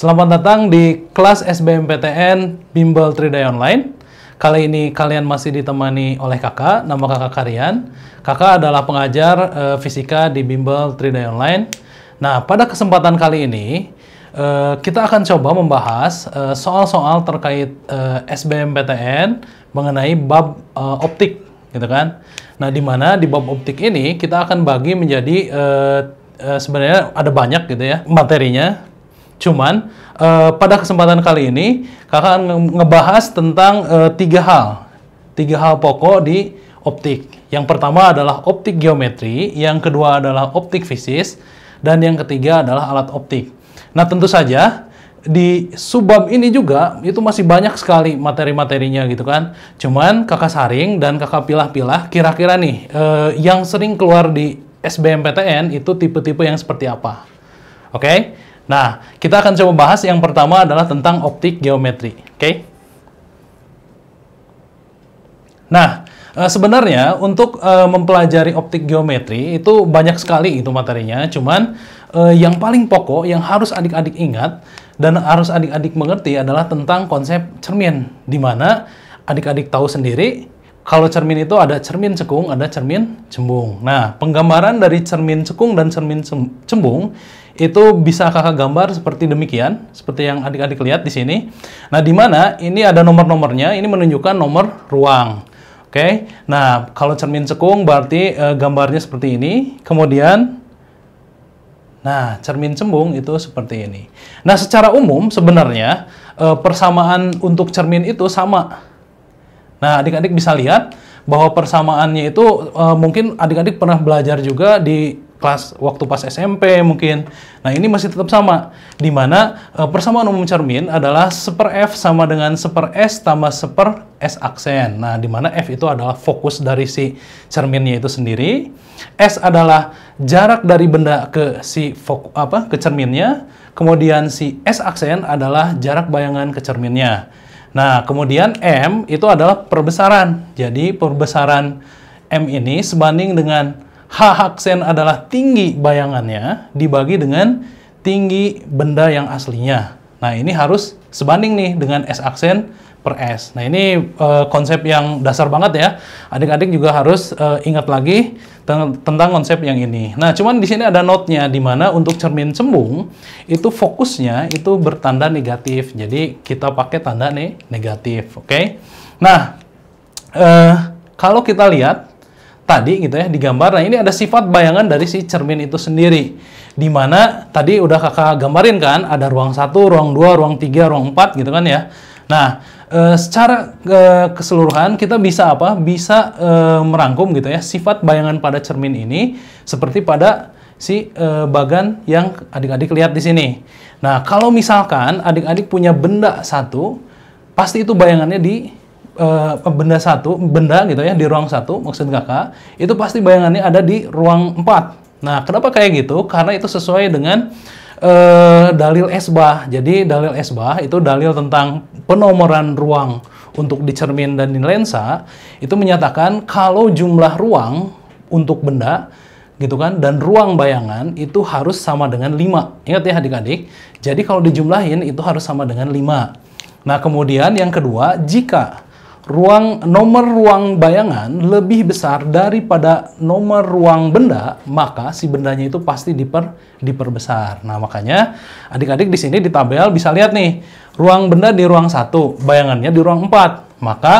Selamat datang di kelas SBMPTN Bimbel 3D Online. Kali ini kalian masih ditemani oleh kakak, nama kakak Karian. Kakak adalah pengajar e, fisika di Bimbel 3D Online. Nah, pada kesempatan kali ini, e, kita akan coba membahas eh, soal-soal e, terkait e, SBMPTN mengenai bab e, optik, gitu kan. Nah, di mana di bab optik ini kita akan bagi menjadi e, sebenarnya ada banyak gitu ya materinya Cuman uh, pada kesempatan kali ini kakak akan ngebahas tentang uh, tiga hal, tiga hal pokok di optik. Yang pertama adalah optik geometri, yang kedua adalah optik fisis, dan yang ketiga adalah alat optik. Nah tentu saja di subbab ini juga itu masih banyak sekali materi-materinya gitu kan. Cuman kakak saring dan kakak pilah-pilah kira-kira nih uh, yang sering keluar di SBMPTN itu tipe-tipe yang seperti apa. Oke. Okay? Nah, kita akan coba bahas yang pertama adalah tentang optik geometri. Oke? Okay? Nah, eh, sebenarnya untuk eh, mempelajari optik geometri itu banyak sekali itu materinya. Cuman eh, yang paling pokok yang harus adik-adik ingat dan harus adik-adik mengerti adalah tentang konsep cermin. Di mana adik-adik tahu sendiri kalau cermin itu ada cermin cekung, ada cermin cembung. Nah, penggambaran dari cermin cekung dan cermin cembung itu bisa kakak gambar seperti demikian, seperti yang adik-adik lihat di sini. Nah, di mana ini ada nomor-nomornya, ini menunjukkan nomor ruang. Oke, okay? nah kalau cermin cekung berarti e, gambarnya seperti ini. Kemudian, nah cermin cembung itu seperti ini. Nah, secara umum sebenarnya e, persamaan untuk cermin itu sama. Nah, adik-adik bisa lihat bahwa persamaannya itu e, mungkin adik-adik pernah belajar juga di kelas waktu pas SMP mungkin. Nah ini masih tetap sama, di mana eh, persamaan umum cermin adalah seper F sama dengan seper S tambah seper S aksen. Nah di mana F itu adalah fokus dari si cerminnya itu sendiri, S adalah jarak dari benda ke si fok, apa ke cerminnya, kemudian si S aksen adalah jarak bayangan ke cerminnya. Nah kemudian M itu adalah perbesaran, jadi perbesaran M ini sebanding dengan hak sen adalah tinggi bayangannya dibagi dengan tinggi benda yang aslinya. Nah, ini harus sebanding nih dengan S aksen per S. Nah, ini e, konsep yang dasar banget ya. Adik-adik juga harus e, ingat lagi tentang konsep yang ini. Nah, cuman di sini ada notnya di mana untuk cermin cembung itu fokusnya itu bertanda negatif. Jadi, kita pakai tanda nih negatif, oke? Okay? Nah, e, kalau kita lihat tadi gitu ya digambar. Nah, ini ada sifat bayangan dari si cermin itu sendiri. Dimana tadi udah Kakak gambarin kan ada ruang satu, ruang dua, ruang tiga, ruang empat gitu kan ya. Nah, e, secara e, keseluruhan kita bisa apa? Bisa e, merangkum gitu ya sifat bayangan pada cermin ini seperti pada si e, bagan yang adik-adik lihat di sini. Nah, kalau misalkan adik-adik punya benda satu, pasti itu bayangannya di uh, benda satu, benda gitu ya di ruang satu maksud kakak itu pasti bayangannya ada di ruang 4. Nah, kenapa kayak gitu? Karena itu sesuai dengan uh, dalil esbah. Jadi dalil esbah itu dalil tentang penomoran ruang untuk di dan di lensa itu menyatakan kalau jumlah ruang untuk benda gitu kan dan ruang bayangan itu harus sama dengan 5. Ingat ya adik-adik. Jadi kalau dijumlahin itu harus sama dengan 5. Nah, kemudian yang kedua, jika ruang nomor ruang bayangan lebih besar daripada nomor ruang benda, maka si bendanya itu pasti diper diperbesar. Nah, makanya adik-adik di sini di tabel bisa lihat nih, ruang benda di ruang satu bayangannya di ruang 4. Maka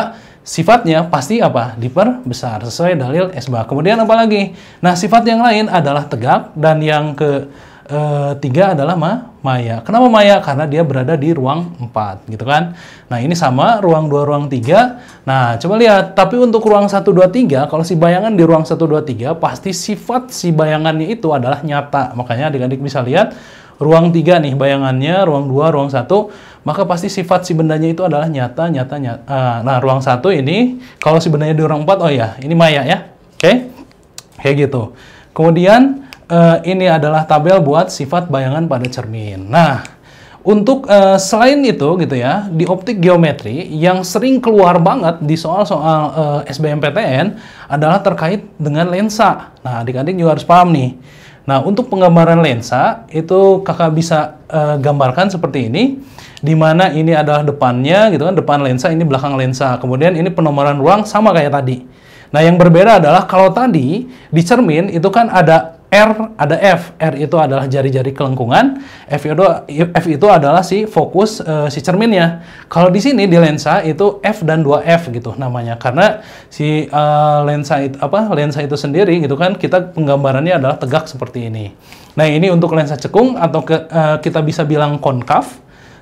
sifatnya pasti apa? Diperbesar sesuai dalil esbah. Kemudian apa lagi? Nah, sifat yang lain adalah tegak dan yang ke e, tiga adalah ma maya. Kenapa maya? Karena dia berada di ruang empat, gitu kan? Nah, ini sama ruang dua ruang tiga. Nah, coba lihat. Tapi untuk ruang satu dua tiga, kalau si bayangan di ruang satu dua tiga, pasti sifat si bayangannya itu adalah nyata. Makanya adik-adik bisa lihat, ruang tiga nih bayangannya, ruang dua ruang satu, maka pasti sifat si bendanya itu adalah nyata, nyata, nyata. Eh, nah, ruang satu ini, kalau si bendanya di ruang empat oh ya, ini maya ya. Oke? Okay? Kayak gitu. Kemudian, uh, ini adalah tabel buat sifat bayangan pada cermin. Nah, untuk uh, selain itu gitu ya, di optik geometri yang sering keluar banget di soal-soal uh, eh, SBMPTN adalah terkait dengan lensa. Nah, adik-adik juga harus paham nih. Nah, untuk penggambaran lensa itu kakak bisa uh, gambarkan seperti ini, di mana ini adalah depannya gitu kan, depan lensa, ini belakang lensa. Kemudian ini penomoran ruang sama kayak tadi. Nah, yang berbeda adalah kalau tadi di cermin itu kan ada R ada F. R itu adalah jari-jari kelengkungan, F itu F itu adalah si fokus e, si cerminnya. Kalau di sini di lensa itu F dan 2F gitu namanya karena si e, lensa itu apa lensa itu sendiri gitu kan kita penggambarannya adalah tegak seperti ini. Nah, ini untuk lensa cekung atau ke, e, kita bisa bilang konkav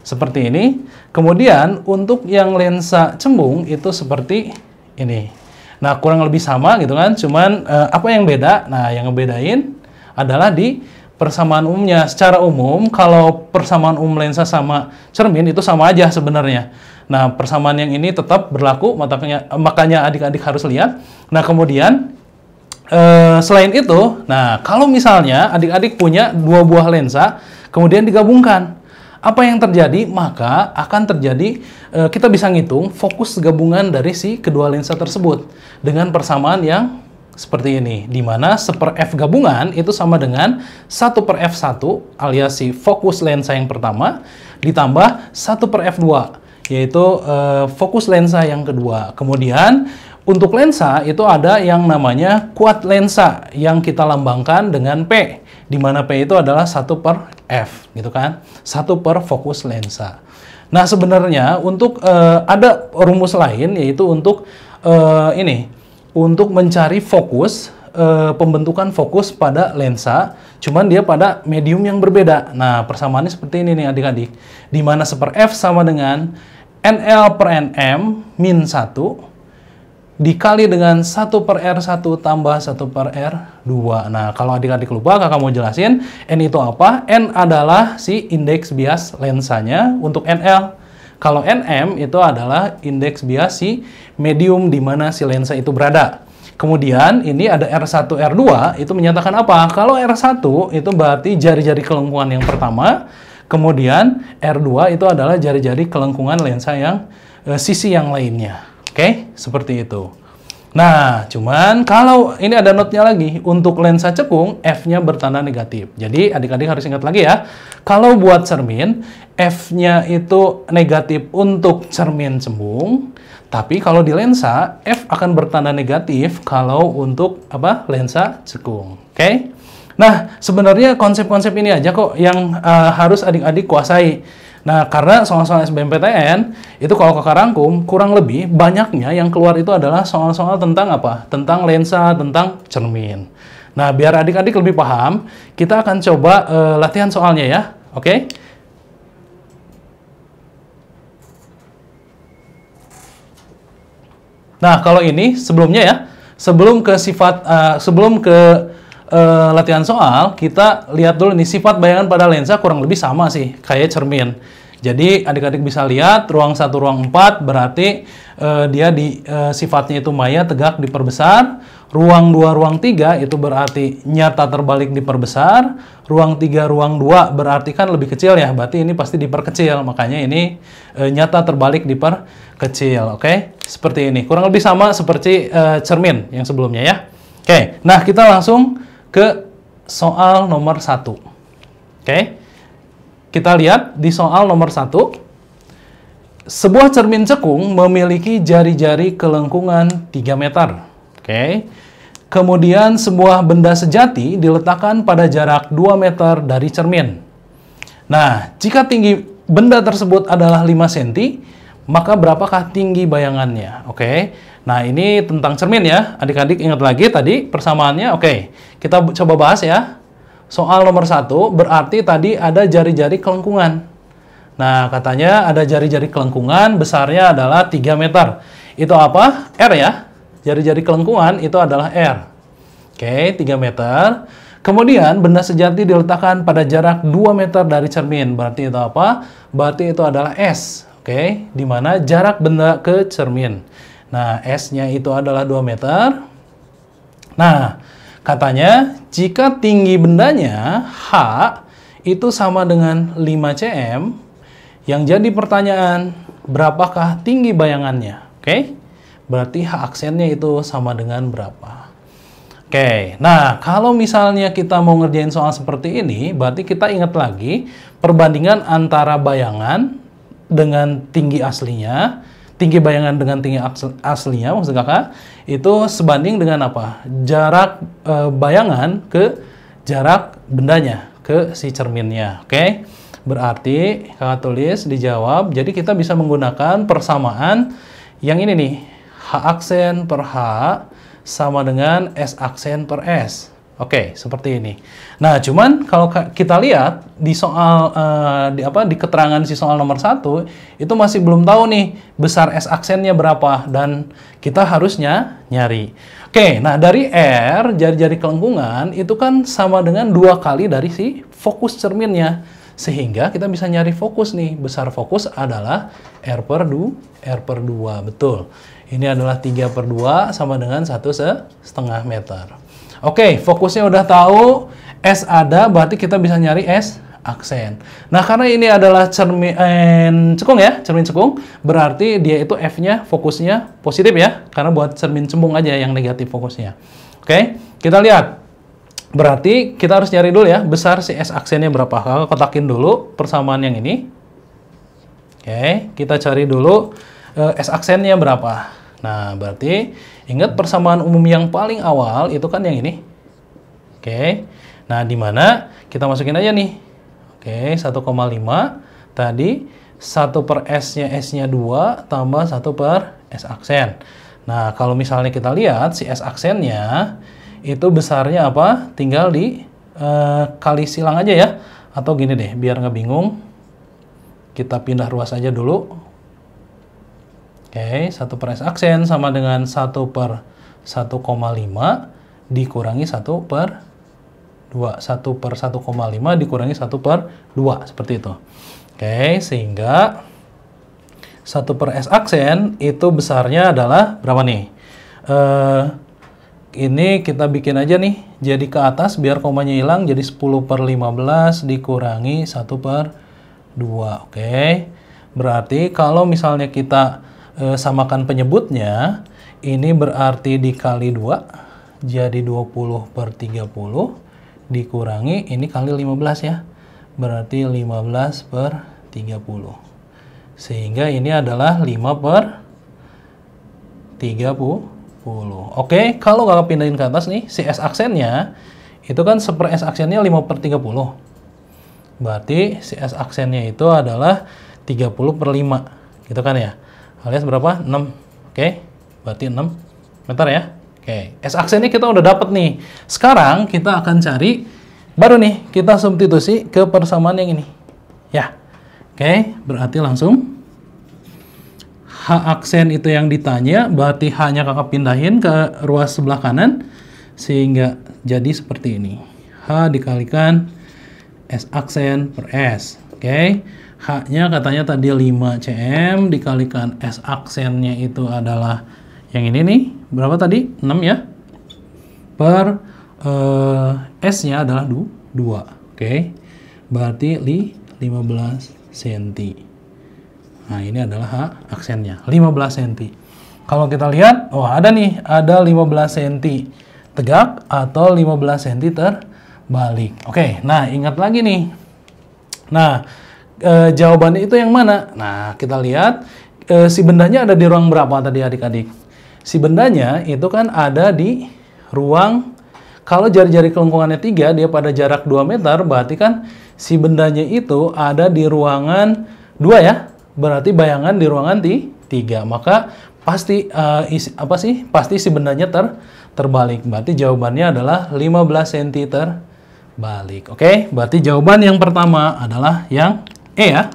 seperti ini. Kemudian untuk yang lensa cembung itu seperti ini. Nah, kurang lebih sama gitu kan, cuman eh, apa yang beda? Nah, yang ngebedain adalah di persamaan umumnya. Secara umum, kalau persamaan umum lensa sama cermin itu sama aja sebenarnya. Nah, persamaan yang ini tetap berlaku, makanya makanya adik-adik harus lihat. Nah, kemudian eh, selain itu, nah kalau misalnya adik-adik punya dua buah lensa, kemudian digabungkan, apa yang terjadi? Maka akan terjadi eh, kita bisa ngitung fokus gabungan dari si kedua lensa tersebut dengan persamaan yang seperti ini, di mana 1 per F gabungan itu sama dengan 1 per F1 alias si fokus lensa yang pertama ditambah 1 per F2 yaitu uh, fokus lensa yang kedua. Kemudian untuk lensa itu ada yang namanya kuat lensa yang kita lambangkan dengan P, di mana P itu adalah 1 per F, gitu kan? 1 per fokus lensa. Nah sebenarnya untuk uh, ada rumus lain yaitu untuk uh, ini untuk mencari fokus e, pembentukan fokus pada lensa, cuman dia pada medium yang berbeda. Nah, persamaannya seperti ini nih adik-adik. dimana mana seper F sama dengan NL per NM min 1 dikali dengan 1 per R1 tambah 1 per R2. Nah, kalau adik-adik lupa, kakak mau jelasin, N itu apa? N adalah si indeks bias lensanya untuk NL. Kalau NM itu adalah indeks biasi medium di mana si lensa itu berada. Kemudian ini ada R1, R2 itu menyatakan apa? Kalau R1 itu berarti jari-jari kelengkungan yang pertama, kemudian R2 itu adalah jari-jari kelengkungan lensa yang e, sisi yang lainnya. Oke, okay? seperti itu. Nah, cuman kalau ini ada notnya lagi, untuk lensa cekung, F-nya bertanda negatif. Jadi, adik-adik harus ingat lagi ya, kalau buat cermin, F-nya itu negatif untuk cermin cembung, tapi kalau di lensa, F akan bertanda negatif kalau untuk apa lensa cekung. Oke? Okay? Nah, sebenarnya konsep-konsep ini aja kok yang uh, harus adik-adik kuasai. Nah, karena soal-soal SBMPTN itu kalau ke Karangkum kurang lebih banyaknya yang keluar itu adalah soal-soal tentang apa? Tentang lensa, tentang cermin. Nah, biar adik-adik lebih paham, kita akan coba uh, latihan soalnya ya. Oke? Okay? Nah, kalau ini sebelumnya ya, sebelum ke sifat uh, sebelum ke uh, latihan soal, kita lihat dulu nih sifat bayangan pada lensa kurang lebih sama sih, kayak cermin. Jadi adik-adik bisa lihat ruang satu ruang 4 berarti uh, dia di uh, sifatnya itu maya tegak diperbesar, ruang 2 ruang 3 itu berarti nyata terbalik diperbesar, ruang 3 ruang 2 berarti kan lebih kecil ya, berarti ini pasti diperkecil. Makanya ini uh, nyata terbalik diperkecil, oke? Okay? Seperti ini. Kurang lebih sama seperti cermin yang sebelumnya ya. Oke, okay, nah kita langsung ke soal nomor satu. Oke, kita lihat di soal nomor satu. Sebuah cermin cekung memiliki jari-jari kelengkungan 3 meter. Oke. Kemudian sebuah benda sejati diletakkan pada jarak 2 meter dari cermin. Nah, jika tinggi benda tersebut adalah 5 cm, maka berapakah tinggi bayangannya? Oke. Okay? Nah, ini tentang cermin ya. Adik-adik ingat lagi tadi persamaannya. Oke, kita coba bahas ya. Soal nomor satu berarti tadi ada jari-jari kelengkungan. Nah, katanya ada jari-jari kelengkungan besarnya adalah 3 meter. Itu apa? R ya. Jari-jari kelengkungan itu adalah R. Oke, 3 meter. Kemudian benda sejati diletakkan pada jarak 2 meter dari cermin. Berarti itu apa? Berarti itu adalah S. Oke, di mana jarak benda ke cermin. Nah, S-nya itu adalah 2 meter. Nah, katanya jika tinggi bendanya H itu sama dengan 5 cm, yang jadi pertanyaan, berapakah tinggi bayangannya? Oke, okay? berarti H aksennya itu sama dengan berapa? Oke, okay. nah kalau misalnya kita mau ngerjain soal seperti ini, berarti kita ingat lagi perbandingan antara bayangan dengan tinggi aslinya tinggi bayangan dengan tinggi aslinya maksud kakak itu sebanding dengan apa jarak e, bayangan ke jarak bendanya ke si cerminnya oke okay? berarti kakak tulis dijawab jadi kita bisa menggunakan persamaan yang ini nih h aksen per h sama dengan s aksen per s Oke, okay, seperti ini. Nah, cuman kalau kita lihat di soal uh, di apa di keterangan si soal nomor satu itu masih belum tahu nih besar s aksennya berapa dan kita harusnya nyari. Oke, okay, nah dari r jari-jari kelengkungan itu kan sama dengan dua kali dari si fokus cerminnya sehingga kita bisa nyari fokus nih besar fokus adalah r per 2 r per dua betul ini adalah tiga per dua sama dengan satu setengah meter Oke, fokusnya udah tahu, S ada, berarti kita bisa nyari S aksen. Nah, karena ini adalah cermin eh, cekung ya, cermin cekung, berarti dia itu F-nya fokusnya positif ya, karena buat cermin cembung aja yang negatif fokusnya. Oke, kita lihat. Berarti kita harus nyari dulu ya, besar si S aksennya berapa. Kalau kotakin dulu persamaan yang ini. Oke, kita cari dulu eh, S aksennya berapa. Nah, berarti Ingat persamaan umum yang paling awal itu kan yang ini. Oke. Nah, di mana kita masukin aja nih. Oke, 1,5 tadi 1 per S-nya S-nya 2 tambah 1 per S aksen. Nah, kalau misalnya kita lihat si S aksennya itu besarnya apa? Tinggal di eh, kali silang aja ya. Atau gini deh, biar nggak bingung. Kita pindah ruas aja dulu. Oke, okay, 1 per S aksen sama dengan 1 per 1,5 dikurangi 1 per 2. 1 per 1,5 dikurangi 1 per 2, seperti itu. Oke, okay, sehingga 1 per S aksen itu besarnya adalah berapa nih? Uh, ini kita bikin aja nih, jadi ke atas biar komanya hilang, jadi 10 per 15 dikurangi 1 per 2, oke? okay. Berarti kalau misalnya kita e, samakan penyebutnya, ini berarti dikali 2, jadi 20 per 30, dikurangi ini kali 15 ya, berarti 15 per 30. Sehingga ini adalah 5 per 30. Oke, kalau kakak pindahin ke atas nih, si S aksennya, itu kan 1 per S aksennya 5 per 30. Berarti si S aksennya itu adalah 30 per 5. Gitu kan ya alias berapa? 6. Oke, okay. berarti 6 meter ya. Oke, okay. S-aksen ini kita udah dapat nih. Sekarang kita akan cari, baru nih kita substitusi ke persamaan yang ini. Ya, oke, okay. berarti langsung H-aksen itu yang ditanya, berarti H-nya kakak pindahin ke ruas sebelah kanan, sehingga jadi seperti ini. H dikalikan S-aksen per S. Oke, okay. H-nya katanya tadi 5 cm dikalikan S aksennya itu adalah yang ini nih, berapa tadi? 6 ya. Per uh, S-nya adalah 2. Oke. Okay. Berarti li 15 cm. Nah, ini adalah H aksennya, 15 cm. Kalau kita lihat, oh ada nih, ada 15 cm tegak atau 15 cm terbalik. Oke, nah ingat lagi nih. Nah, e, jawabannya itu yang mana? Nah, kita lihat e, si bendanya ada di ruang berapa tadi adik-adik? Si bendanya itu kan ada di ruang kalau jari-jari kelengkungannya 3, dia pada jarak 2 meter, berarti kan si bendanya itu ada di ruangan 2 ya. Berarti bayangan di ruangan 3. Maka pasti uh, isi, apa sih? Pasti si bendanya ter terbalik. Berarti jawabannya adalah 15 cm balik. Oke, okay? berarti jawaban yang pertama adalah yang E ya.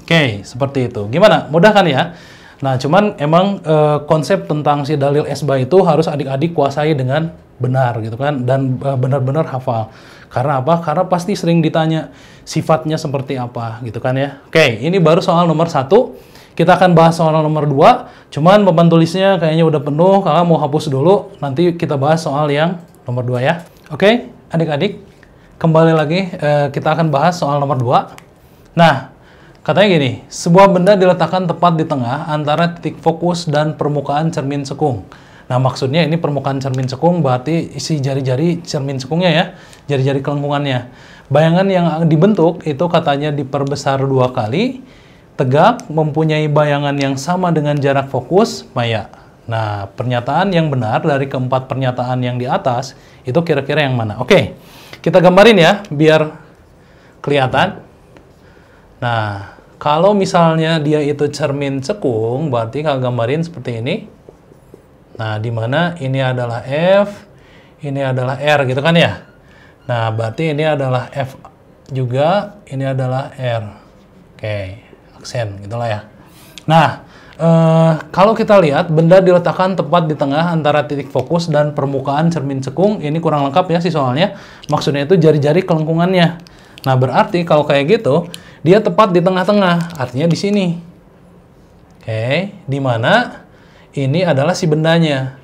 Oke, seperti itu. Gimana? Mudah kan ya? Nah, cuman emang e, konsep tentang si dalil esbah itu harus adik-adik kuasai dengan benar gitu kan dan eh, benar-benar hafal. Karena apa? Karena pasti sering ditanya sifatnya seperti apa gitu kan ya. Oke, ini baru soal nomor satu. Kita akan bahas soal nomor dua. Cuman beban tulisnya kayaknya udah penuh. Kalau mau hapus dulu. Nanti kita bahas soal yang nomor dua ya. Oke, adik-adik kembali lagi uh, kita akan bahas soal nomor 2. Nah, katanya gini, sebuah benda diletakkan tepat di tengah antara titik fokus dan permukaan cermin sekung. Nah, maksudnya ini permukaan cermin sekung berarti isi jari-jari cermin sekungnya ya, jari-jari kelengkungannya. Bayangan yang dibentuk itu katanya diperbesar dua kali, tegak, mempunyai bayangan yang sama dengan jarak fokus, maya. Nah, pernyataan yang benar dari keempat pernyataan yang di atas, itu kira-kira yang mana? Oke. Okay. Kita gambarin ya, biar kelihatan. Nah, kalau misalnya dia itu cermin cekung, berarti kalau gambarin seperti ini. Nah, dimana ini adalah F, ini adalah R gitu kan ya. Nah, berarti ini adalah F juga, ini adalah R. Oke, aksen gitulah ya. Nah, Uh, kalau kita lihat, benda diletakkan tepat di tengah antara titik fokus dan permukaan cermin cekung. Ini kurang lengkap ya sih soalnya. Maksudnya itu jari-jari kelengkungannya. Nah, berarti kalau kayak gitu, dia tepat di tengah-tengah. Artinya di sini. Oke, okay. di mana ini adalah si bendanya.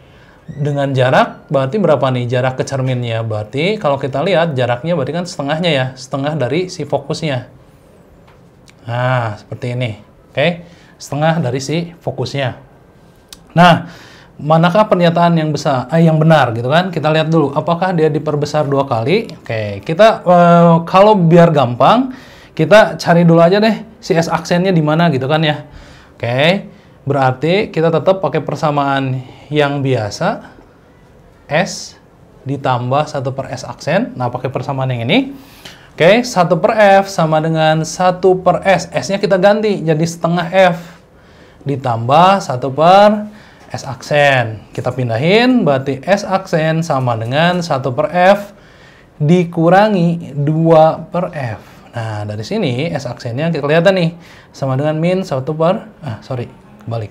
Dengan jarak, berarti berapa nih jarak ke cerminnya? Berarti kalau kita lihat, jaraknya berarti kan setengahnya ya. Setengah dari si fokusnya. Nah, seperti ini. Oke. Okay setengah dari si fokusnya. Nah, manakah pernyataan yang besar eh, yang benar gitu kan? Kita lihat dulu apakah dia diperbesar dua kali. Oke, kita eh, kalau biar gampang kita cari dulu aja deh si S aksennya di mana gitu kan ya. Oke. Berarti kita tetap pakai persamaan yang biasa S ditambah satu per S aksen. Nah, pakai persamaan yang ini Oke, okay, 1 per F sama dengan 1 per S. S-nya kita ganti jadi setengah F. Ditambah 1 per S aksen. Kita pindahin, berarti S aksen sama dengan 1 per F dikurangi 2 per F. Nah, dari sini S aksennya kita lihat nih, sama dengan min 1 per, ah sorry, kebalik.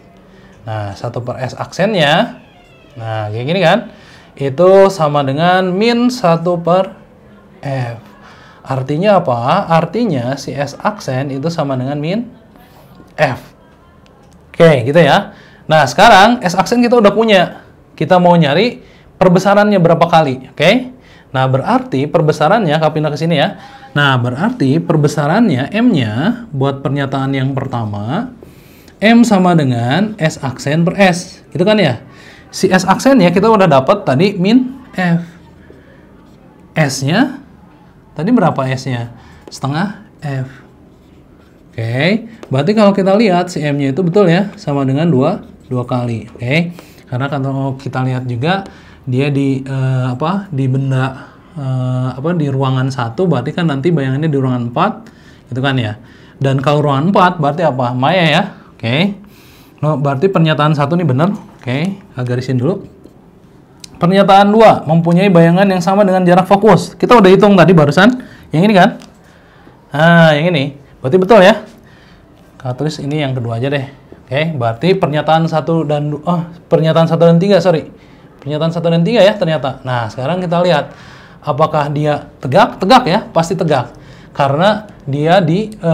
Nah, 1 per S aksennya, nah kayak gini kan, itu sama dengan min 1 per F. Artinya apa? Artinya si S aksen itu sama dengan min F. Oke, gitu ya. Nah, sekarang S aksen kita udah punya. Kita mau nyari perbesarannya berapa kali, oke? Nah, berarti perbesarannya, kalau pindah ke sini ya. Nah, berarti perbesarannya M-nya buat pernyataan yang pertama, M sama dengan S aksen per S. Gitu kan ya? Si S aksen ya kita udah dapat tadi min F. S-nya Tadi berapa S-nya? Setengah F. Oke, okay. berarti kalau kita lihat si M-nya itu betul ya, sama dengan 2, 2 kali. Oke, okay. karena kalau kita lihat juga, dia di uh, apa di benda uh, apa di ruangan satu berarti kan nanti bayangannya di ruangan 4 gitu kan ya dan kalau ruangan 4 berarti apa maya ya oke okay. Nah, berarti pernyataan satu ini benar oke okay. garisin dulu Pernyataan 2, mempunyai bayangan yang sama dengan jarak fokus. Kita udah hitung tadi barusan. Yang ini kan? Nah, yang ini. Berarti betul ya? Kita tulis ini yang kedua aja deh. Oke, berarti pernyataan 1 dan oh, pernyataan 1 dan 3, sorry. Pernyataan 1 dan 3 ya ternyata. Nah, sekarang kita lihat apakah dia tegak? Tegak ya, pasti tegak. Karena dia di e,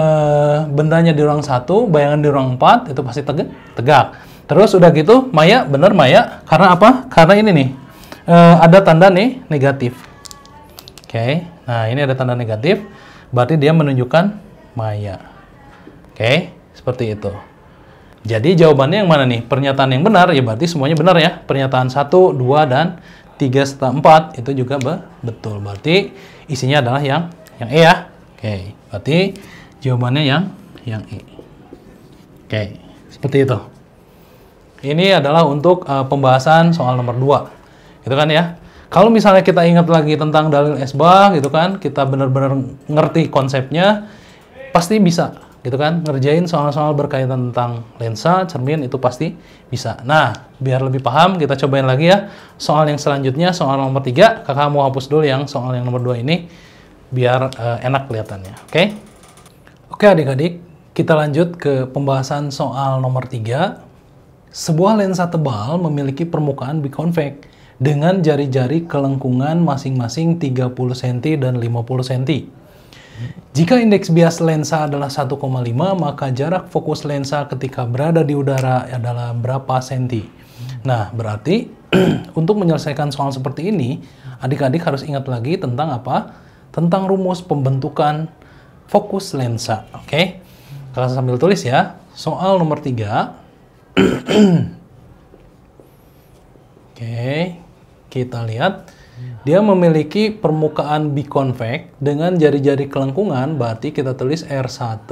bendanya di ruang 1, bayangan di ruang 4 itu pasti tegak. Tegak. Terus udah gitu, Maya, bener Maya, karena apa? Karena ini nih, uh, ada tanda nih negatif. Oke, okay. nah ini ada tanda negatif, berarti dia menunjukkan maya. Oke, okay. seperti itu. Jadi jawabannya yang mana nih? Pernyataan yang benar, ya berarti semuanya benar ya. Pernyataan 1, 2, dan 3 serta 4 itu juga be betul. Berarti isinya adalah yang yang E ya. Oke, okay. berarti jawabannya yang yang E. Oke, okay. seperti itu. Ini adalah untuk uh, pembahasan soal nomor 2 gitu kan ya. Kalau misalnya kita ingat lagi tentang dalil esbah gitu kan, kita benar-benar ngerti konsepnya, pasti bisa gitu kan ngerjain soal-soal berkaitan tentang lensa, cermin itu pasti bisa. Nah, biar lebih paham kita cobain lagi ya soal yang selanjutnya soal nomor tiga Kakak mau hapus dulu yang soal yang nomor dua ini biar uh, enak kelihatannya. Oke? Okay? Oke okay, adik-adik, kita lanjut ke pembahasan soal nomor tiga Sebuah lensa tebal memiliki permukaan bikonvek dengan jari-jari kelengkungan masing-masing 30 cm dan 50 cm. Jika indeks bias lensa adalah 1,5, maka jarak fokus lensa ketika berada di udara adalah berapa cm? Nah, berarti untuk menyelesaikan soal seperti ini, adik-adik harus ingat lagi tentang apa? Tentang rumus pembentukan fokus lensa. Oke, okay? kalian sambil tulis ya. Soal nomor 3. Oke. Okay kita lihat dia memiliki permukaan biconvex dengan jari-jari kelengkungan berarti kita tulis R1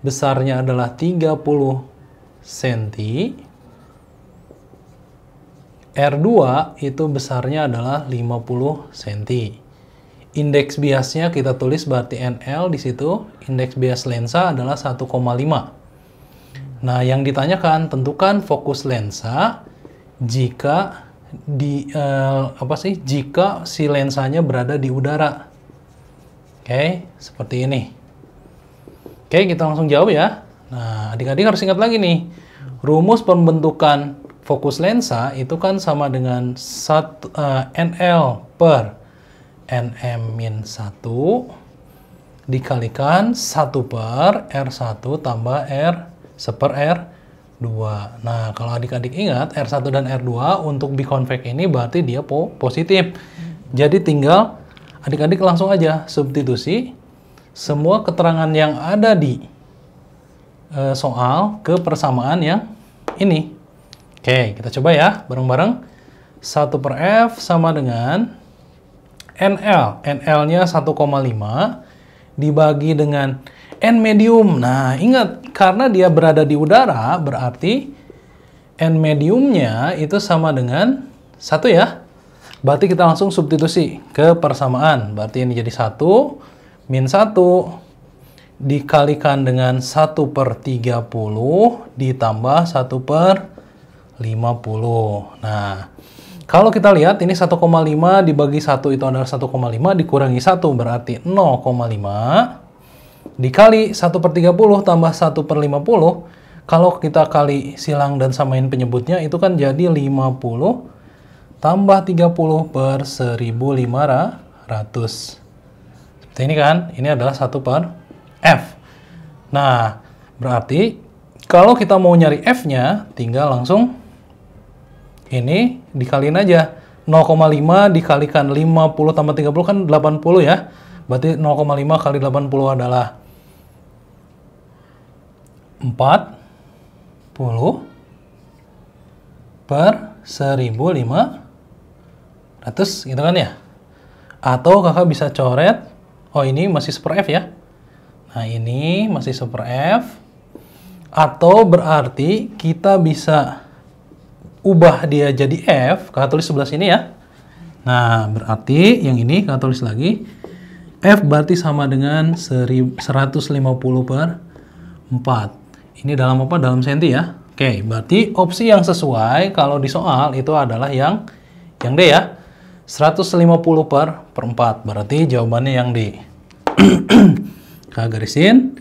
besarnya adalah 30 cm R2 itu besarnya adalah 50 cm indeks biasnya kita tulis berarti NL di situ indeks bias lensa adalah 1,5 nah yang ditanyakan tentukan fokus lensa jika di uh, apa sih jika si lensanya berada di udara. Oke, okay, seperti ini. Oke, okay, kita langsung jawab ya. Nah, adik-adik harus ingat lagi nih. Rumus pembentukan fokus lensa itu kan sama dengan 1 uh, NL per NM min 1 dikalikan 1 per R1 tambah R 1 per R Nah, kalau adik-adik ingat R1 dan R2 untuk biconvex ini berarti dia po positif. Hmm. Jadi tinggal adik-adik langsung aja substitusi semua keterangan yang ada di e, soal ke persamaan yang ini. Oke, kita coba ya bareng-bareng. 1 per F sama dengan NL. NL-nya 1,5 dibagi dengan N medium. Nah, ingat karena dia berada di udara berarti N mediumnya itu sama dengan satu ya. Berarti kita langsung substitusi ke persamaan. Berarti ini jadi satu min satu dikalikan dengan 1 per 30 ditambah 1 per 50. Nah, kalau kita lihat ini 1,5 dibagi 1 itu adalah 1,5 dikurangi 1 berarti lima dikali 1 per 30 tambah 1 per 50, kalau kita kali silang dan samain penyebutnya, itu kan jadi 50 tambah 30 per 1500. Seperti ini kan, ini adalah 1 per F. Nah, berarti kalau kita mau nyari F-nya, tinggal langsung ini dikaliin aja. 0,5 dikalikan 50 tambah 30 kan 80 ya. Berarti 0,5 kali 80 adalah empat puluh per 1500 gitu kan ya atau kakak bisa coret oh ini masih super F ya nah ini masih super F atau berarti kita bisa ubah dia jadi F kakak tulis sebelah sini ya nah berarti yang ini kakak tulis lagi F berarti sama dengan 150 per 4 ini dalam apa? Dalam senti ya. Oke, berarti opsi yang sesuai kalau di soal itu adalah yang yang D ya. 150 per, per 4. Berarti jawabannya yang D. Kita garisin.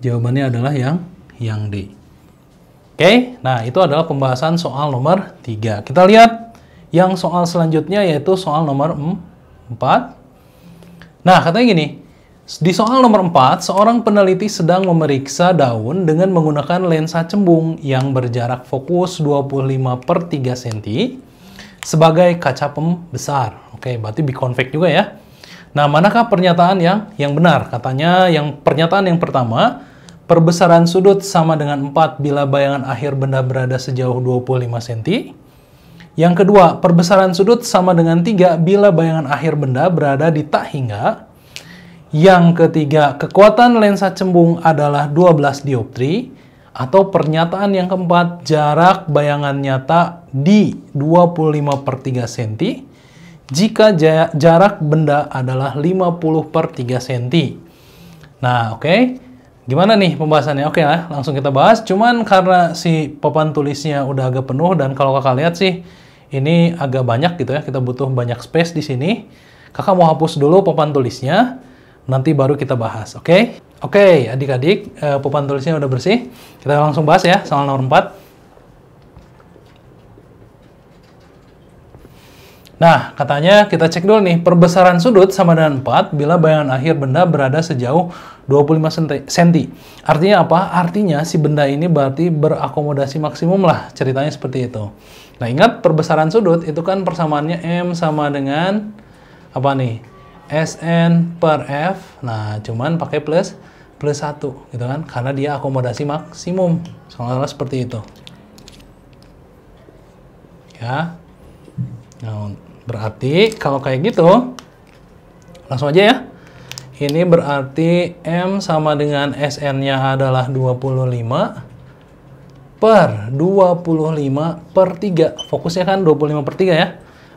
Jawabannya adalah yang yang D. Oke, nah itu adalah pembahasan soal nomor 3. Kita lihat yang soal selanjutnya yaitu soal nomor 4. Nah, katanya gini, di soal nomor 4, seorang peneliti sedang memeriksa daun dengan menggunakan lensa cembung yang berjarak fokus 25 per 3 cm sebagai kaca pembesar. Oke, berarti biconvex juga ya. Nah, manakah pernyataan yang yang benar? Katanya yang pernyataan yang pertama, perbesaran sudut sama dengan 4 bila bayangan akhir benda berada sejauh 25 cm. Yang kedua, perbesaran sudut sama dengan 3 bila bayangan akhir benda berada di tak hingga yang ketiga, kekuatan lensa cembung adalah 12 dioptri atau pernyataan yang keempat, jarak bayangan nyata di 25 per 3 cm jika jarak benda adalah 50 per 3 cm. Nah, oke. Okay. Gimana nih pembahasannya? Oke okay ya, lah, langsung kita bahas. Cuman karena si papan tulisnya udah agak penuh dan kalau kakak lihat sih, ini agak banyak gitu ya. Kita butuh banyak space di sini. Kakak mau hapus dulu papan tulisnya nanti baru kita bahas, oke? Okay? Oke, okay, adik-adik, uh, eh, papan tulisnya udah bersih. Kita langsung bahas ya soal nomor 4. Nah, katanya kita cek dulu nih, perbesaran sudut sama dengan 4 bila bayangan akhir benda berada sejauh 25 cm. Artinya apa? Artinya si benda ini berarti berakomodasi maksimum lah, ceritanya seperti itu. Nah, ingat perbesaran sudut itu kan persamaannya M sama dengan apa nih? SN per F. Nah, cuman pakai plus plus 1 gitu kan karena dia akomodasi maksimum. Soalnya seperti itu. Ya. Nah, berarti kalau kayak gitu langsung aja ya. Ini berarti M sama dengan SN-nya adalah 25 per 25 per 3. Fokusnya kan 25 per 3 ya.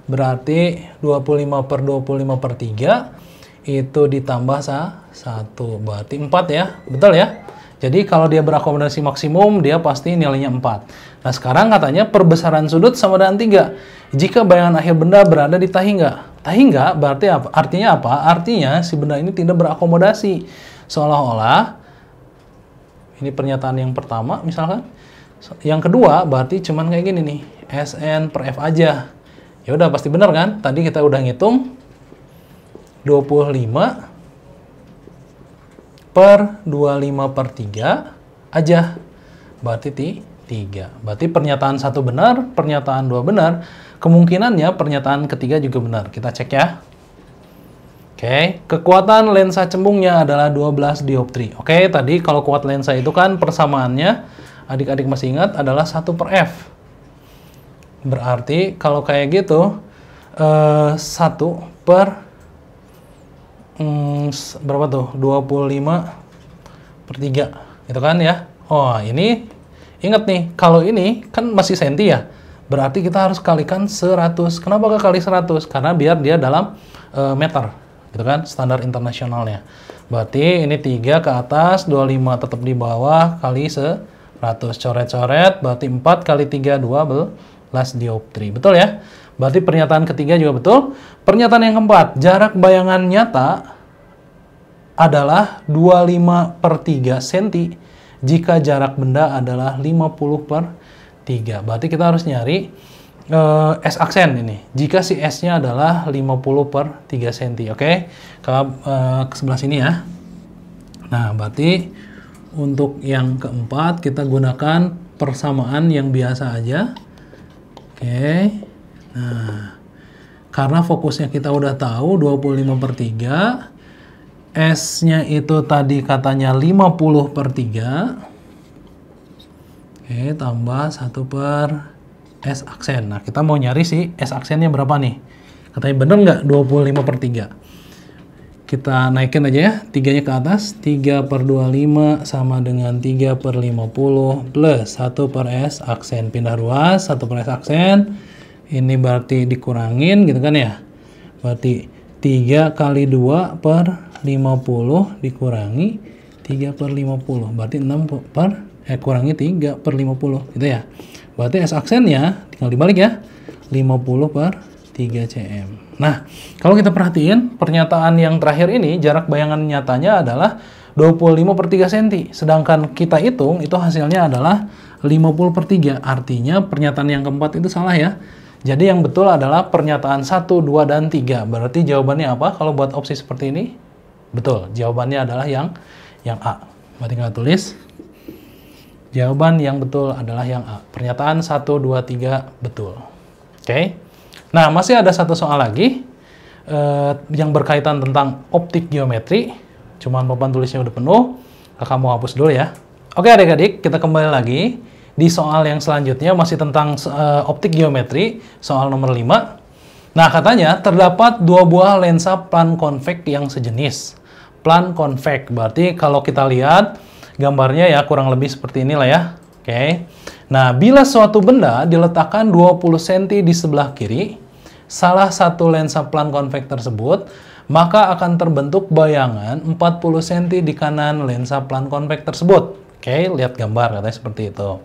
Berarti 25 per 25 per 3 itu ditambah sa 1. Berarti 4 ya. Betul ya? Jadi kalau dia berakomodasi maksimum, dia pasti nilainya 4. Nah sekarang katanya perbesaran sudut sama dengan 3. Jika bayangan akhir benda berada di tahi nggak? Tahi nggak berarti apa? Artinya apa? Artinya si benda ini tidak berakomodasi. Seolah-olah, ini pernyataan yang pertama misalkan. Yang kedua berarti cuman kayak gini nih, SN per F aja Ya udah pasti benar kan? Tadi kita udah ngitung 25 per 25 per 3 aja. Berarti 3. Berarti pernyataan satu benar, pernyataan dua benar. Kemungkinannya pernyataan ketiga juga benar. Kita cek ya. Oke, okay. kekuatan lensa cembungnya adalah 12 dioptri. Oke, okay, tadi kalau kuat lensa itu kan persamaannya, adik-adik masih ingat, adalah 1 per F. Berarti kalau kayak gitu, eh, 1 per hmm, berapa tuh? 25 per 3. Gitu kan ya? Oh, ini ingat nih, kalau ini kan masih senti ya. Berarti kita harus kalikan 100. Kenapa kali 100? Karena biar dia dalam uh, meter. Gitu kan? Standar internasionalnya. Berarti ini 3 ke atas, 25 tetap di bawah, kali 100. Coret-coret, berarti 4 kali 3, 12 las dioptri. Betul ya? Berarti pernyataan ketiga juga betul. Pernyataan yang keempat, jarak bayangan nyata adalah 25 per 3 cm jika jarak benda adalah 50 per 3. Berarti kita harus nyari uh, S aksen ini. Jika si S-nya adalah 50 per 3 cm. Oke? Okay? ke, uh, ke sebelah sini ya. Nah, berarti untuk yang keempat kita gunakan persamaan yang biasa aja. Oke. Okay. Nah, karena fokusnya kita udah tahu 25 per 3. S-nya itu tadi katanya 50 per 3. Oke, okay, tambah 1 per S aksen. Nah, kita mau nyari sih S aksennya berapa nih. Katanya bener nggak 25 per 3? kita naikin aja ya, tiganya ke atas, 3 per 25 sama dengan 3 per 50 plus 1 per S aksen, pindah ruas, 1 per S aksen, ini berarti dikurangin gitu kan ya, berarti 3 kali 2 per 50 dikurangi 3 per 50, berarti 6 per, eh kurangi 3 per 50 gitu ya, berarti S aksennya tinggal dibalik ya, 50 per 3 cm. Nah, kalau kita perhatiin, pernyataan yang terakhir ini jarak bayangan nyatanya adalah 25 per 3 cm. Sedangkan kita hitung, itu hasilnya adalah 50 per 3. Artinya pernyataan yang keempat itu salah ya. Jadi yang betul adalah pernyataan 1, 2, dan 3. Berarti jawabannya apa kalau buat opsi seperti ini? Betul, jawabannya adalah yang yang A. Berarti kita tulis. Jawaban yang betul adalah yang A. Pernyataan 1, 2, 3 betul. Oke. Okay? Nah, masih ada satu soal lagi uh, yang berkaitan tentang optik geometri. Cuman papan tulisnya udah penuh, kakak mau hapus dulu ya. Oke adik-adik, kita kembali lagi di soal yang selanjutnya masih tentang uh, optik geometri, soal nomor 5. Nah, katanya terdapat dua buah lensa plan konvek yang sejenis. Plan konvek berarti kalau kita lihat gambarnya ya kurang lebih seperti inilah ya. Oke. Okay. Nah, bila suatu benda diletakkan 20 cm di sebelah kiri, salah satu lensa plan konvek tersebut, maka akan terbentuk bayangan 40 cm di kanan lensa plan konvek tersebut. Oke, lihat gambar katanya seperti itu.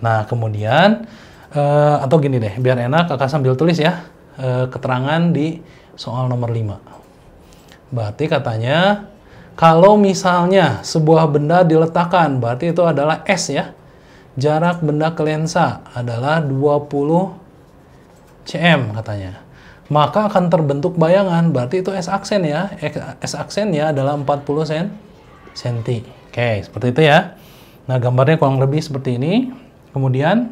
Nah, kemudian, uh, atau gini deh, biar enak kakak sambil tulis ya, uh, keterangan di soal nomor 5. Berarti katanya, kalau misalnya sebuah benda diletakkan, berarti itu adalah S ya, jarak benda ke lensa adalah 20 cm katanya. Maka akan terbentuk bayangan, berarti itu S aksen ya. S aksen ya adalah 40 cm. Oke, seperti itu ya. Nah, gambarnya kurang lebih seperti ini. Kemudian,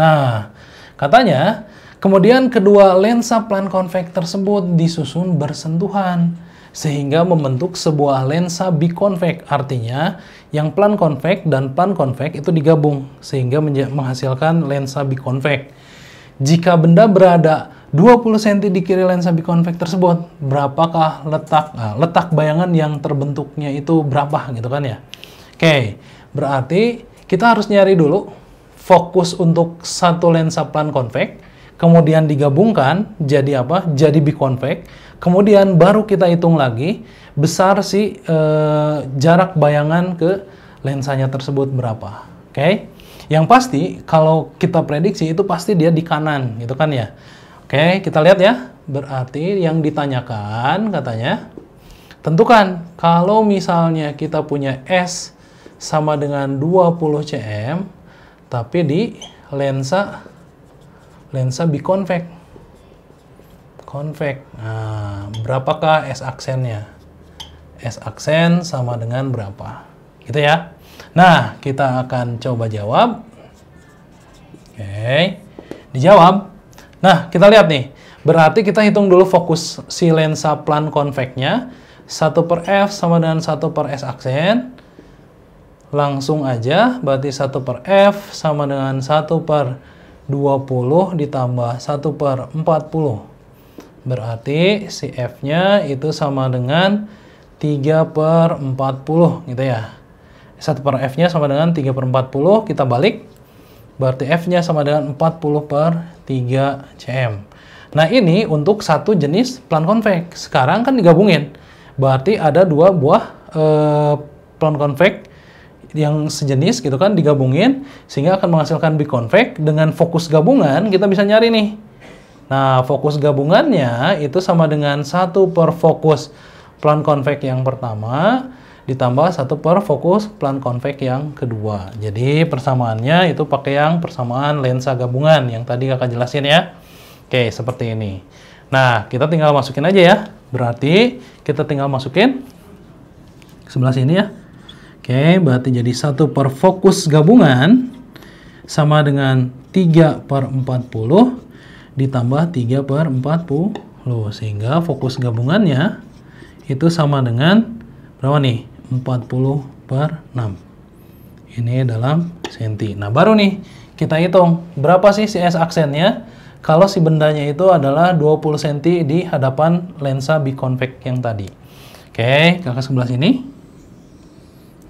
nah, katanya Kemudian kedua lensa plan konvek tersebut disusun bersentuhan sehingga membentuk sebuah lensa bikonvek. Artinya, yang plan konvek dan plan konvek itu digabung sehingga menghasilkan lensa bikonvek. Jika benda berada 20 cm di kiri lensa bikonvek tersebut, berapakah letak nah, letak bayangan yang terbentuknya itu berapa gitu kan ya. Oke, berarti kita harus nyari dulu fokus untuk satu lensa plan konvek kemudian digabungkan jadi apa? Jadi biconvex. Kemudian baru kita hitung lagi besar si eh, jarak bayangan ke lensanya tersebut berapa. Oke? Okay? Yang pasti kalau kita prediksi itu pasti dia di kanan, gitu kan ya. Oke, okay, kita lihat ya. Berarti yang ditanyakan katanya tentukan kalau misalnya kita punya S sama dengan 20 cm tapi di lensa lensa biconvex. Convex. Nah, berapakah S aksennya? S aksen sama dengan berapa? Gitu ya. Nah, kita akan coba jawab. Oke. Dijawab. Nah, kita lihat nih. Berarti kita hitung dulu fokus si lensa plan konveknya. 1 per F sama dengan 1 per S aksen langsung aja berarti 1 per F sama dengan 1 per 20 ditambah 1 per 40. Berarti si F-nya itu sama dengan 3 per 40 gitu ya. 1 per F-nya sama dengan 3 per 40, kita balik. Berarti F-nya sama dengan 40 per 3 cm. Nah ini untuk satu jenis plan konveks. Sekarang kan digabungin. Berarti ada dua buah eh, plan konveks yang sejenis gitu kan digabungin sehingga akan menghasilkan big convex dengan fokus gabungan kita bisa nyari nih nah fokus gabungannya itu sama dengan satu per fokus plan convex yang pertama ditambah satu per fokus plan convex yang kedua jadi persamaannya itu pakai yang persamaan lensa gabungan yang tadi kakak jelasin ya oke seperti ini nah kita tinggal masukin aja ya berarti kita tinggal masukin sebelah sini ya Oke, berarti jadi 1 per fokus gabungan sama dengan 3 per 40 ditambah 3 per 40. Sehingga fokus gabungannya itu sama dengan berapa nih? 40 per 6. Ini dalam senti. Nah, baru nih kita hitung berapa sih si S aksennya kalau si bendanya itu adalah 20 cm di hadapan lensa biconvex yang tadi. Oke, kakak sebelah sini.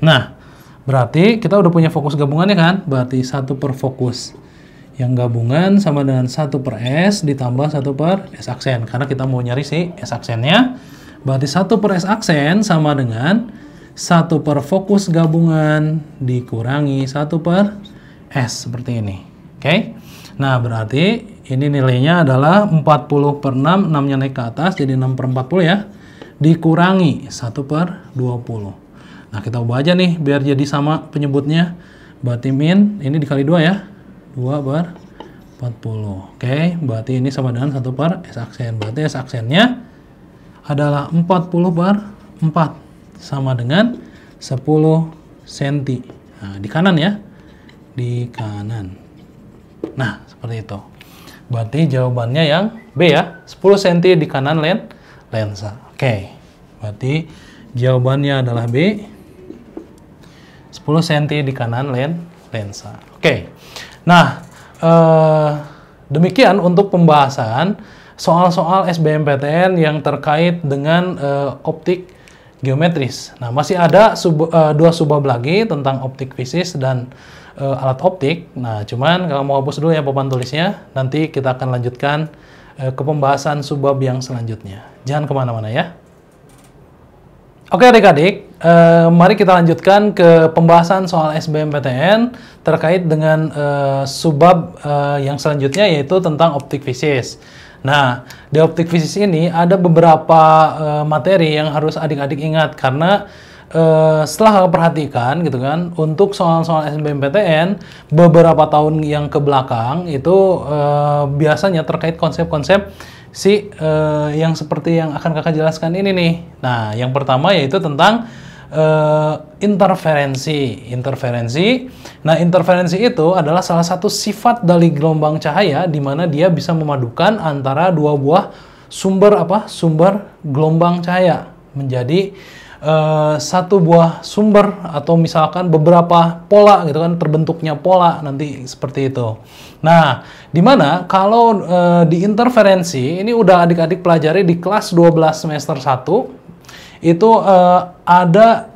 Nah, berarti kita udah punya fokus gabungannya kan? Berarti satu per fokus. Yang gabungan sama dengan satu per S ditambah satu per S aksen. Karena kita mau nyari si S aksennya. Berarti satu per S aksen sama dengan satu per fokus gabungan dikurangi satu per S seperti ini. Oke? Okay? Nah, berarti ini nilainya adalah 40 per 6, 6-nya naik ke atas, jadi 6 per 40 ya, dikurangi 1 per 20. Nah, kita ubah aja nih biar jadi sama penyebutnya. Berarti min ini dikali 2 ya. 2 bar 40. Oke, okay. berarti ini sama dengan 1 per S aksen. Berarti S aksennya adalah 40 bar 4. Sama dengan 10 cm. Nah, di kanan ya. Di kanan. Nah, seperti itu. Berarti jawabannya yang B ya. 10 cm di kanan len lensa. Oke, Okay. berarti jawabannya adalah B. 10 cm di kanan len lensa. Oke. Okay. Nah, eh, demikian untuk pembahasan soal-soal SBMPTN yang terkait dengan eh, optik geometris. Nah, masih ada sub, eh, dua subbab lagi tentang optik fisis dan eh, alat optik. Nah, cuman kalau mau hapus dulu ya papan tulisnya, nanti kita akan lanjutkan eh, ke pembahasan subbab yang selanjutnya. Jangan kemana-mana ya. Oke adik-adik, eh, mari kita lanjutkan ke pembahasan soal SBMPTN terkait dengan eh, subbab eh, yang selanjutnya yaitu tentang optik fisis. Nah, di optik fisis ini ada beberapa eh, materi yang harus adik-adik ingat karena eh, setelah kalian perhatikan gitu kan untuk soal-soal SBMPTN beberapa tahun yang ke belakang itu eh, biasanya terkait konsep-konsep si uh, yang seperti yang akan kakak jelaskan ini nih. Nah, yang pertama yaitu tentang Eh, interferensi. Interferensi. Nah, interferensi itu adalah salah satu sifat dari gelombang cahaya di mana dia bisa memadukan antara dua buah sumber apa? Sumber gelombang cahaya menjadi uh, satu buah sumber atau misalkan beberapa pola gitu kan terbentuknya pola nanti seperti itu. Nah, di mana kalau uh, di interferensi ini udah adik-adik pelajari di kelas 12 semester 1 itu uh, ada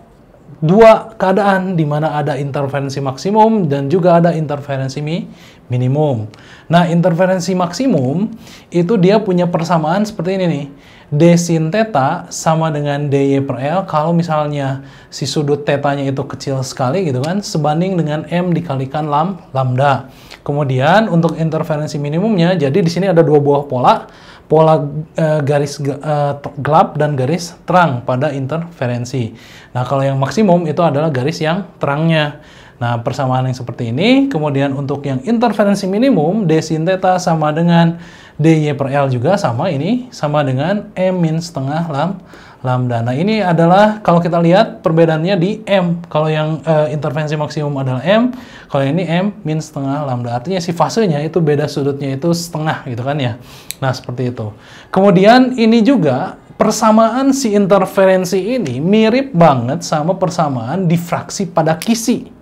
dua keadaan di mana ada interferensi maksimum dan juga ada interferensi mi minimum. Nah, interferensi maksimum itu dia punya persamaan seperti ini nih. D sin theta sama dengan dy per L kalau misalnya si sudut tetanya itu kecil sekali gitu kan sebanding dengan M dikalikan lam, lambda. Kemudian untuk interferensi minimumnya jadi di sini ada dua buah pola pola uh, garis uh, gelap dan garis terang pada interferensi. Nah, kalau yang maksimum itu adalah garis yang terangnya. Nah, persamaan yang seperti ini, kemudian untuk yang interferensi minimum, D sin theta sama dengan DY per L juga sama ini, sama dengan M e min setengah lam lambda. Nah, ini adalah kalau kita lihat perbedaannya di M. Kalau yang uh, intervensi maksimum adalah M, kalau ini M min setengah lambda. Artinya si fasenya itu beda sudutnya itu setengah gitu kan ya. Nah, seperti itu. Kemudian ini juga persamaan si interferensi ini mirip banget sama persamaan difraksi pada kisi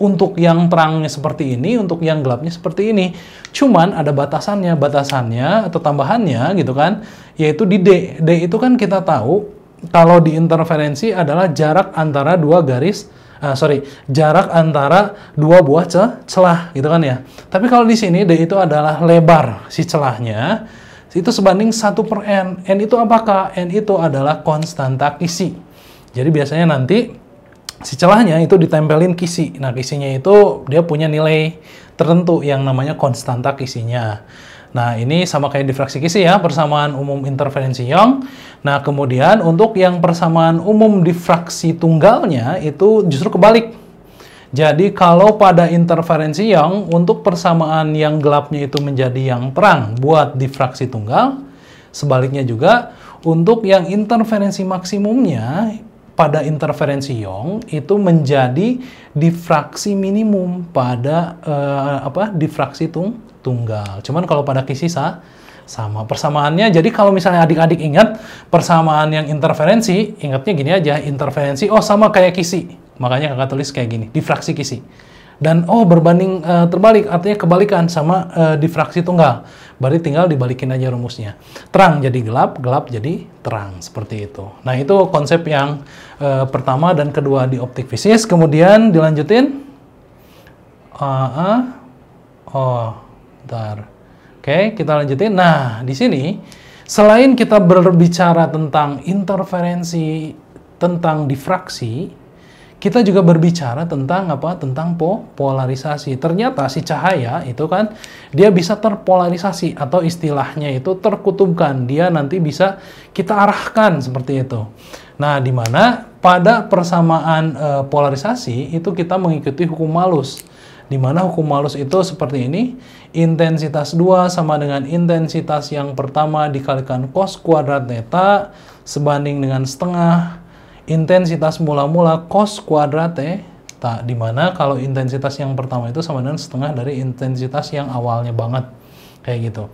untuk yang terangnya seperti ini, untuk yang gelapnya seperti ini. Cuman ada batasannya, batasannya atau tambahannya gitu kan, yaitu di D. D itu kan kita tahu kalau di adalah jarak antara dua garis uh, sorry jarak antara dua buah ce celah gitu kan ya tapi kalau di sini D itu adalah lebar si celahnya itu sebanding 1 per N N itu apakah? N itu adalah konstanta kisi jadi biasanya nanti si celahnya itu ditempelin kisi nah kisinya itu dia punya nilai tertentu yang namanya konstanta kisinya Nah, ini sama kayak difraksi kisi ya, persamaan umum interferensi Young. Nah, kemudian untuk yang persamaan umum difraksi tunggalnya itu justru kebalik. Jadi kalau pada interferensi Young, untuk persamaan yang gelapnya itu menjadi yang terang buat difraksi tunggal, sebaliknya juga untuk yang interferensi maksimumnya pada interferensi Young itu menjadi difraksi minimum pada uh, apa difraksi tung tunggal. Cuman kalau pada kisi kisisa sama persamaannya. Jadi kalau misalnya adik-adik ingat persamaan yang interferensi, ingatnya gini aja, interferensi oh sama kayak kisi. Makanya kakak tulis kayak gini, difraksi kisi. Dan oh berbanding uh, terbalik artinya kebalikan sama uh, difraksi tunggal. Berarti tinggal dibalikin aja rumusnya. Terang jadi gelap, gelap jadi terang seperti itu. Nah, itu konsep yang uh, pertama dan kedua di optik fisis. Kemudian dilanjutin uh, uh, oh Oke, kita lanjutin. Nah, di sini selain kita berbicara tentang interferensi tentang difraksi, kita juga berbicara tentang apa? Tentang po polarisasi. Ternyata si cahaya itu kan dia bisa terpolarisasi atau istilahnya itu terkutubkan. Dia nanti bisa kita arahkan seperti itu. Nah, di mana pada persamaan e, polarisasi itu kita mengikuti hukum malus di mana hukum malus itu seperti ini, intensitas 2 sama dengan intensitas yang pertama dikalikan cos kuadrat theta sebanding dengan setengah intensitas mula-mula cos kuadrat theta, di mana kalau intensitas yang pertama itu sama dengan setengah dari intensitas yang awalnya banget. Kayak gitu.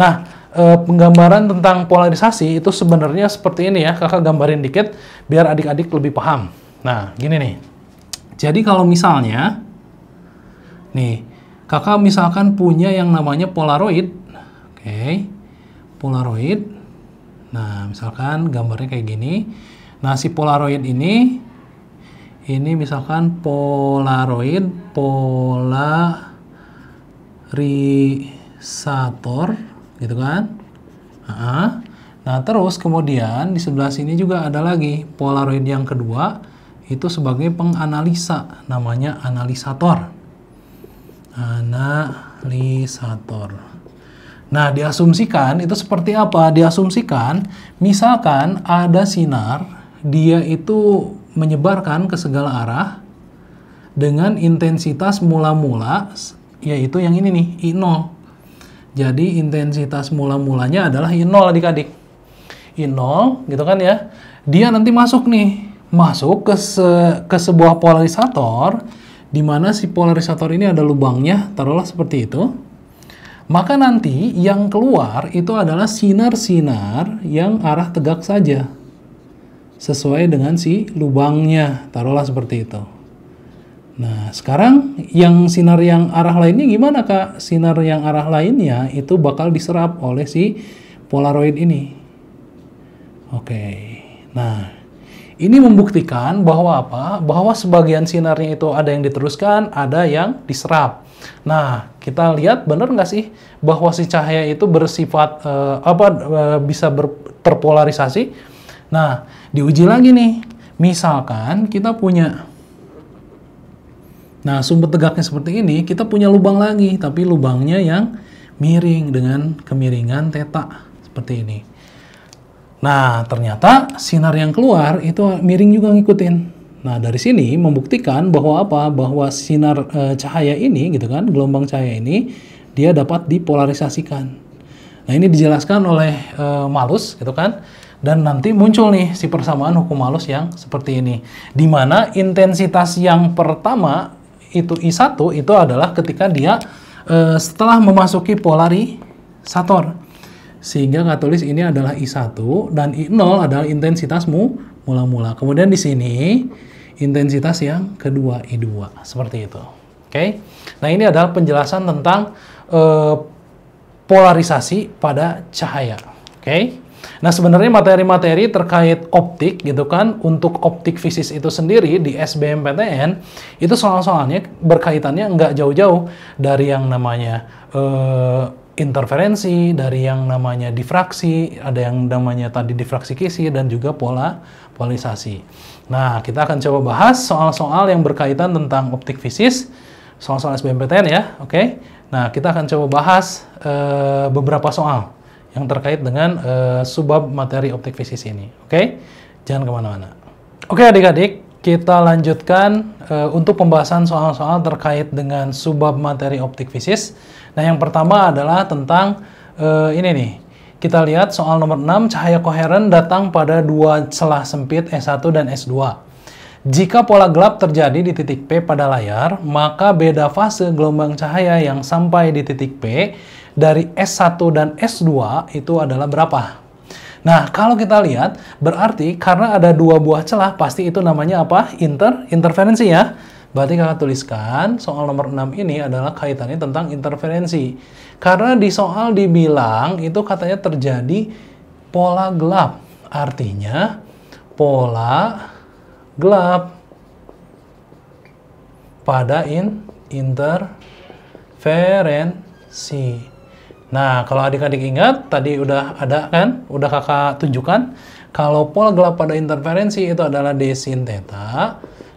Nah, e, penggambaran tentang polarisasi itu sebenarnya seperti ini ya. Kakak gambarin dikit biar adik-adik lebih paham. Nah, gini nih. Jadi kalau misalnya Nih, kakak misalkan punya yang namanya Polaroid. Oke, okay. Polaroid. Nah, misalkan gambarnya kayak gini. Nah, si Polaroid ini, ini misalkan Polaroid, polarisator, gitu kan. Nah, nah, terus kemudian di sebelah sini juga ada lagi Polaroid yang kedua, itu sebagai penganalisa, namanya analisator analisator. Nah, diasumsikan itu seperti apa? Diasumsikan misalkan ada sinar, dia itu menyebarkan ke segala arah dengan intensitas mula-mula yaitu yang ini nih, I0. Jadi intensitas mula-mulanya adalah I0 adik-adik. I0 gitu kan ya. Dia nanti masuk nih, masuk ke se ke sebuah polarisator di mana si polarisator ini ada lubangnya, taruhlah seperti itu. Maka nanti yang keluar itu adalah sinar-sinar yang arah tegak saja. Sesuai dengan si lubangnya, taruhlah seperti itu. Nah, sekarang yang sinar yang arah lainnya gimana, Kak? Sinar yang arah lainnya itu bakal diserap oleh si polaroid ini. Oke. Nah, ini membuktikan bahwa apa? Bahwa sebagian sinarnya itu ada yang diteruskan, ada yang diserap. Nah, kita lihat benar nggak sih bahwa si cahaya itu bersifat uh, apa uh, bisa ber, terpolarisasi? Nah, diuji lagi nih. Misalkan kita punya Nah, sumber tegaknya seperti ini, kita punya lubang lagi, tapi lubangnya yang miring dengan kemiringan teta seperti ini. Nah, ternyata sinar yang keluar itu miring juga ngikutin. Nah, dari sini membuktikan bahwa apa? Bahwa sinar e, cahaya ini gitu kan, gelombang cahaya ini dia dapat dipolarisasikan. Nah, ini dijelaskan oleh e, Malus gitu kan. Dan nanti muncul nih si persamaan hukum Malus yang seperti ini. Di mana intensitas yang pertama itu I1 itu adalah ketika dia e, setelah memasuki polarisator sehingga tulis ini adalah I1 dan I0 adalah intensitas mula-mula. Kemudian di sini intensitas yang kedua I2 seperti itu. Oke. Okay? Nah, ini adalah penjelasan tentang eh, polarisasi pada cahaya. Oke. Okay? Nah, sebenarnya materi-materi terkait optik gitu kan untuk optik fisis itu sendiri di SBMPTN itu soal-soalnya berkaitannya nggak jauh-jauh dari yang namanya eh, interferensi, dari yang namanya difraksi, ada yang namanya tadi difraksi kisi, dan juga pola polarisasi. Nah, kita akan coba bahas soal-soal yang berkaitan tentang optik fisis, soal-soal SBMPTN ya, oke? Okay? Nah, kita akan coba bahas e, beberapa soal yang terkait dengan e, subbab materi optik fisis ini, oke? Okay? Jangan kemana-mana. Oke okay, adik-adik, kita lanjutkan e, untuk pembahasan soal-soal terkait dengan subbab materi optik fisis. Nah, yang pertama adalah tentang uh, ini nih. Kita lihat soal nomor 6, cahaya koheren datang pada dua celah sempit S1 dan S2. Jika pola gelap terjadi di titik P pada layar, maka beda fase gelombang cahaya yang sampai di titik P dari S1 dan S2 itu adalah berapa? Nah, kalau kita lihat, berarti karena ada dua buah celah, pasti itu namanya apa? Inter, interferensi ya. Berarti kakak tuliskan soal nomor 6 ini adalah kaitannya tentang interferensi. Karena di soal dibilang itu katanya terjadi pola gelap. Artinya pola gelap pada in interferensi. Nah, kalau adik-adik ingat, tadi udah ada kan? Udah kakak tunjukkan. Kalau pola gelap pada interferensi itu adalah D sin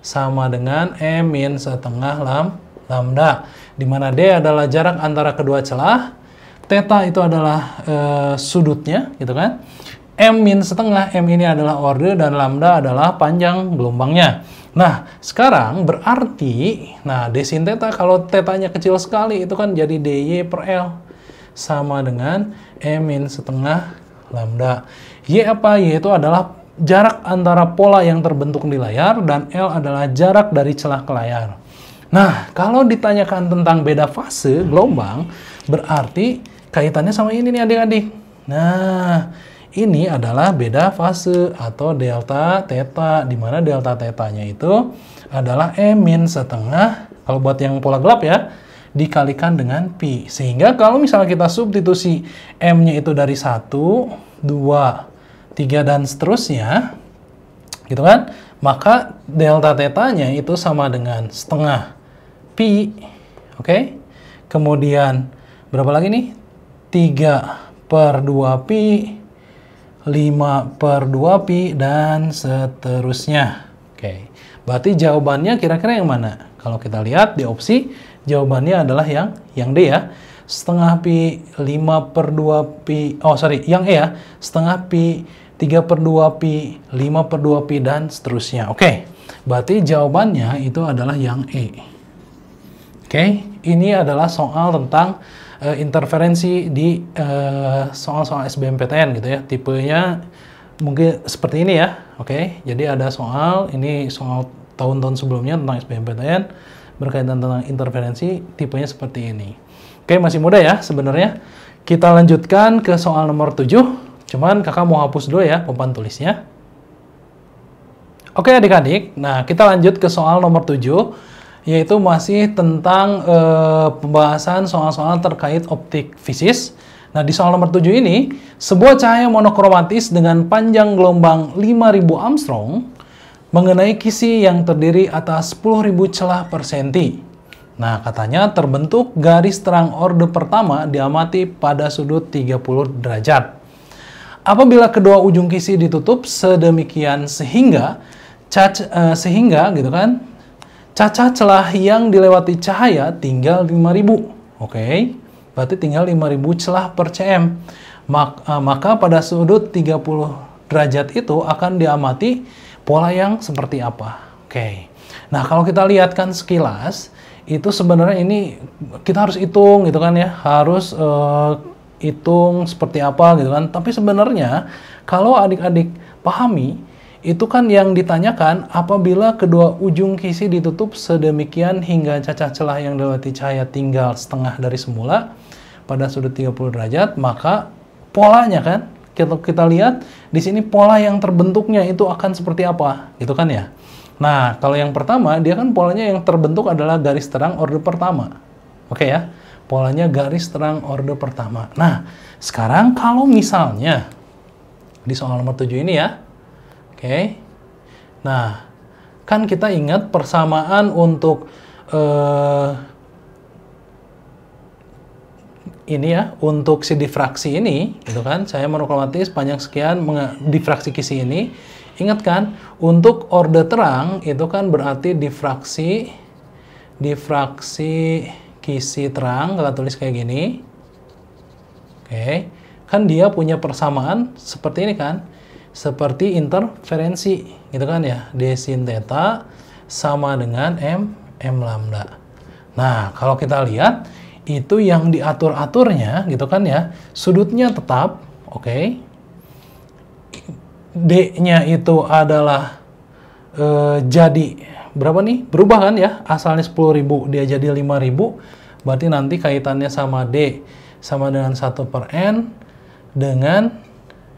sama dengan E min setengah lam, lambda. Di mana D adalah jarak antara kedua celah, teta itu adalah e, sudutnya, gitu kan. M min setengah, M ini adalah order, dan lambda adalah panjang gelombangnya. Nah, sekarang berarti, nah, D sin teta, kalau tetanya kecil sekali, itu kan jadi DY per L. Sama dengan M min setengah lambda. Y apa? Y itu adalah jarak antara pola yang terbentuk di layar dan L adalah jarak dari celah ke layar. Nah, kalau ditanyakan tentang beda fase gelombang, berarti kaitannya sama ini nih adik-adik. Nah, ini adalah beda fase atau delta theta, di mana delta tetanya itu adalah E min setengah, kalau buat yang pola gelap ya, dikalikan dengan pi. Sehingga kalau misalnya kita substitusi M-nya itu dari 1, 2, 3 dan seterusnya, gitu kan? Maka delta tetanya itu sama dengan setengah pi, oke? Okay? Kemudian berapa lagi nih? 3 per 2 pi, 5 per 2 pi, dan seterusnya. Oke, okay. berarti jawabannya kira-kira yang mana? Kalau kita lihat di opsi, jawabannya adalah yang yang D ya. Setengah pi 5 per 2 pi, oh sorry, yang E ya. Setengah pi 3 per 2 pi, 5 per 2 pi, dan seterusnya. Oke, okay. berarti jawabannya itu adalah yang E. Oke, okay. ini adalah soal tentang uh, interferensi di eh, soal-soal uh, SBMPTN gitu ya. Tipenya mungkin seperti ini ya. Oke, okay. jadi ada soal, ini soal tahun-tahun sebelumnya tentang SBMPTN berkaitan tentang interferensi, tipenya seperti ini. Oke, okay, masih mudah ya sebenarnya. Kita lanjutkan ke soal nomor 7. Cuman kakak mau hapus dulu ya papan tulisnya. Oke adik-adik, nah kita lanjut ke soal nomor 7, yaitu masih tentang e, pembahasan soal-soal terkait optik fisis. Nah di soal nomor 7 ini, sebuah cahaya monokromatis dengan panjang gelombang 5000 Armstrong mengenai kisi yang terdiri atas 10.000 celah per senti. Nah, katanya terbentuk garis terang orde pertama diamati pada sudut 30 derajat apabila kedua ujung kisi ditutup sedemikian sehingga cac, uh, sehingga gitu kan cacah celah yang dilewati cahaya tinggal 5000 oke okay? berarti tinggal 5000 celah per cm maka, uh, eh, maka pada sudut 30 derajat itu akan diamati pola yang seperti apa oke okay. nah kalau kita lihat kan sekilas itu sebenarnya ini kita harus hitung gitu kan ya harus uh, hitung seperti apa gitu kan. Tapi sebenarnya kalau adik-adik pahami itu kan yang ditanyakan apabila kedua ujung kisi ditutup sedemikian hingga cacah celah yang dilewati cahaya tinggal setengah dari semula pada sudut 30 derajat maka polanya kan kita, kita lihat di sini pola yang terbentuknya itu akan seperti apa gitu kan ya nah kalau yang pertama dia kan polanya yang terbentuk adalah garis terang order pertama oke okay ya Polanya garis terang orde pertama. Nah, sekarang kalau misalnya di soal nomor 7 ini ya, oke, okay. nah, kan kita ingat persamaan untuk uh, ini ya, untuk si difraksi ini, gitu kan, saya meroklamati sepanjang sekian difraksi kisi ini, Ingat kan, untuk orde terang itu kan berarti difraksi difraksi kisi terang, kita tulis kayak gini. Oke, kan dia punya persamaan seperti ini kan, seperti interferensi, gitu kan ya, d sin theta sama dengan m m lambda. Nah, kalau kita lihat itu yang diatur aturnya, gitu kan ya, sudutnya tetap, oke. Okay. D-nya itu adalah e, jadi berapa nih? Berubah kan ya? Asalnya 10.000 dia jadi 5.000. Berarti nanti kaitannya sama D sama dengan 1 per N dengan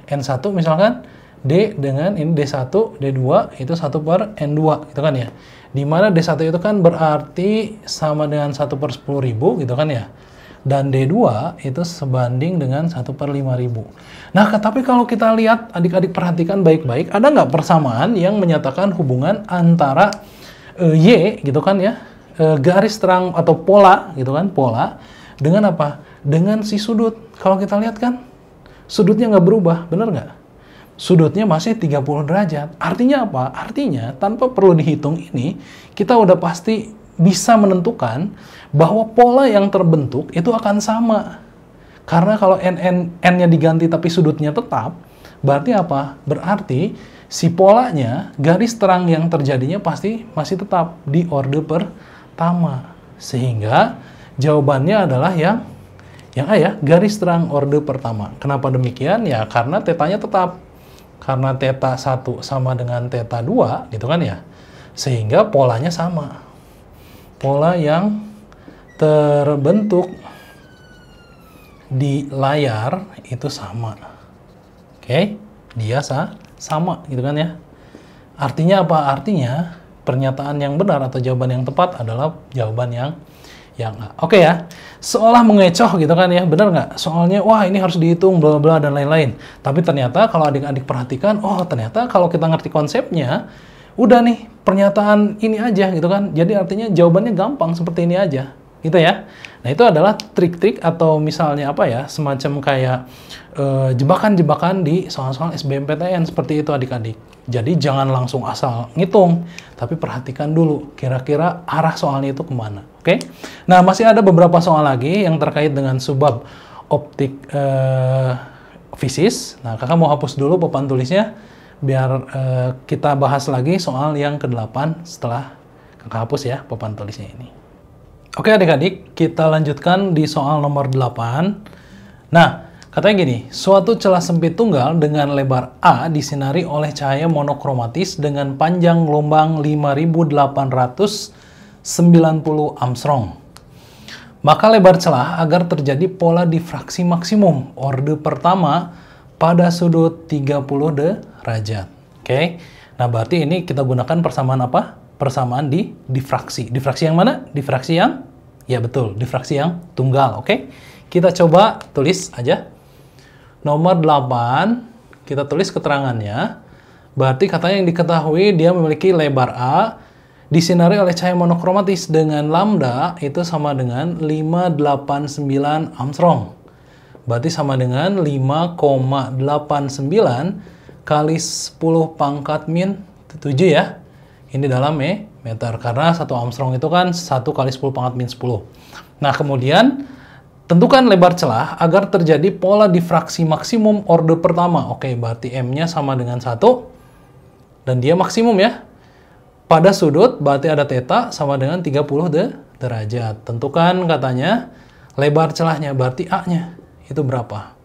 N1 misalkan D dengan ini D1, D2 itu 1 per N2 gitu kan ya. Dimana D1 itu kan berarti sama dengan 1 per 10 ribu gitu kan ya. Dan D2 itu sebanding dengan 1 per 5 ribu. Nah tapi kalau kita lihat adik-adik perhatikan baik-baik ada nggak persamaan yang menyatakan hubungan antara e, Y gitu kan ya e, garis terang atau pola gitu kan pola dengan apa dengan si sudut kalau kita lihat kan sudutnya nggak berubah bener nggak sudutnya masih 30 derajat artinya apa artinya tanpa perlu dihitung ini kita udah pasti bisa menentukan bahwa pola yang terbentuk itu akan sama karena kalau n n n-nya diganti tapi sudutnya tetap berarti apa berarti si polanya garis terang yang terjadinya pasti masih tetap di orde pertama sehingga jawabannya adalah yang yang A ya garis terang orde pertama kenapa demikian ya karena tetanya tetap karena teta 1 sama dengan teta 2 gitu kan ya sehingga polanya sama pola yang terbentuk di layar itu sama oke okay? dia sama sama gitu kan ya. Artinya apa? Artinya pernyataan yang benar atau jawaban yang tepat adalah jawaban yang yang Oke ya, seolah mengecoh gitu kan ya, benar nggak? Soalnya, wah ini harus dihitung, bla bla dan lain-lain. Tapi ternyata kalau adik-adik perhatikan, oh ternyata kalau kita ngerti konsepnya, udah nih pernyataan ini aja gitu kan. Jadi artinya jawabannya gampang seperti ini aja gitu ya. Nah itu adalah trik-trik atau misalnya apa ya, semacam kayak eh, jebakan-jebakan di soal-soal SBMPTN seperti itu adik-adik. Jadi jangan langsung asal ngitung, tapi perhatikan dulu kira-kira arah soalnya itu kemana. Oke? Okay? Nah masih ada beberapa soal lagi yang terkait dengan subbab optik eh, fisis. Nah kakak mau hapus dulu papan tulisnya biar uh, kita bahas lagi soal yang ke-8 setelah kakak hapus ya papan tulisnya ini. Oke adik-adik, kita lanjutkan di soal nomor 8. Nah, katanya gini, suatu celah sempit tunggal dengan lebar A disinari oleh cahaya monokromatis dengan panjang gelombang 5890 Armstrong. Maka lebar celah agar terjadi pola difraksi maksimum orde pertama pada sudut 30 derajat. Oke, nah berarti ini kita gunakan persamaan apa? persamaan di difraksi. Difraksi yang mana? Difraksi yang Ya betul, difraksi yang tunggal, oke? Okay? Kita coba tulis aja. Nomor 8, kita tulis keterangannya. Berarti katanya yang diketahui dia memiliki lebar A, disinari oleh cahaya monokromatis dengan lambda itu sama dengan 589 Armstrong. Berarti sama dengan 5,89 kali 10 pangkat min 7 ya. Ini dalam eh, meter karena satu Armstrong itu kan satu kali 10 pangkat min 10. Nah, kemudian tentukan lebar celah agar terjadi pola difraksi maksimum orde pertama. Oke, berarti M-nya sama dengan satu dan dia maksimum ya. Pada sudut berarti ada theta sama dengan 30 de derajat. Tentukan katanya lebar celahnya berarti A-nya itu berapa.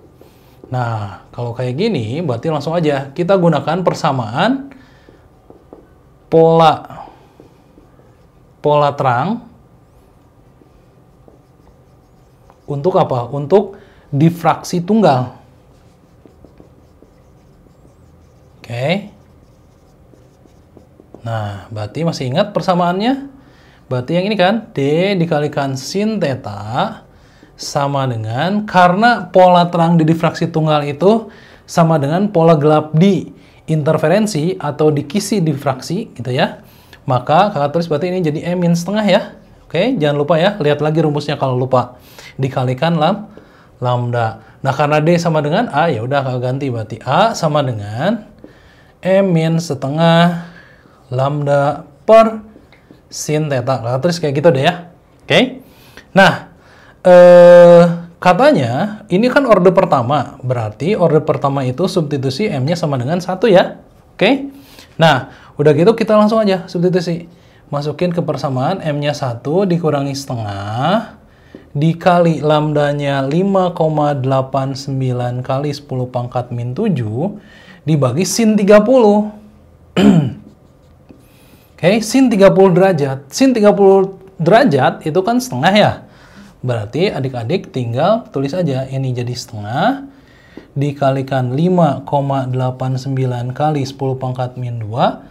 Nah, kalau kayak gini berarti langsung aja kita gunakan persamaan pola pola terang untuk apa? Untuk difraksi tunggal. Oke. Nah, berarti masih ingat persamaannya? Berarti yang ini kan, D dikalikan sin theta sama dengan, karena pola terang di difraksi tunggal itu sama dengan pola gelap di interferensi atau di kisi difraksi, gitu ya maka kakak tulis berarti ini jadi m min setengah ya. Oke, jangan lupa ya, lihat lagi rumusnya kalau lupa. Dikalikan lam, lambda. Nah, karena D sama dengan A, ya udah kakak ganti berarti A sama dengan M min setengah lambda per sin theta. Kakak tulis kayak gitu deh ya. Oke? Nah, eh, katanya ini kan orde pertama. Berarti orde pertama itu substitusi M-nya sama dengan satu ya. Oke? Nah, Udah gitu kita langsung aja substitusi. Masukin ke persamaan M-nya 1 dikurangi setengah dikali lambdanya 5,89 kali 10 pangkat min 7 dibagi sin 30. Oke, okay, sin 30 derajat. Sin 30 derajat itu kan setengah ya. Berarti adik-adik tinggal tulis aja ini jadi setengah dikalikan 5,89 kali 10 pangkat min 2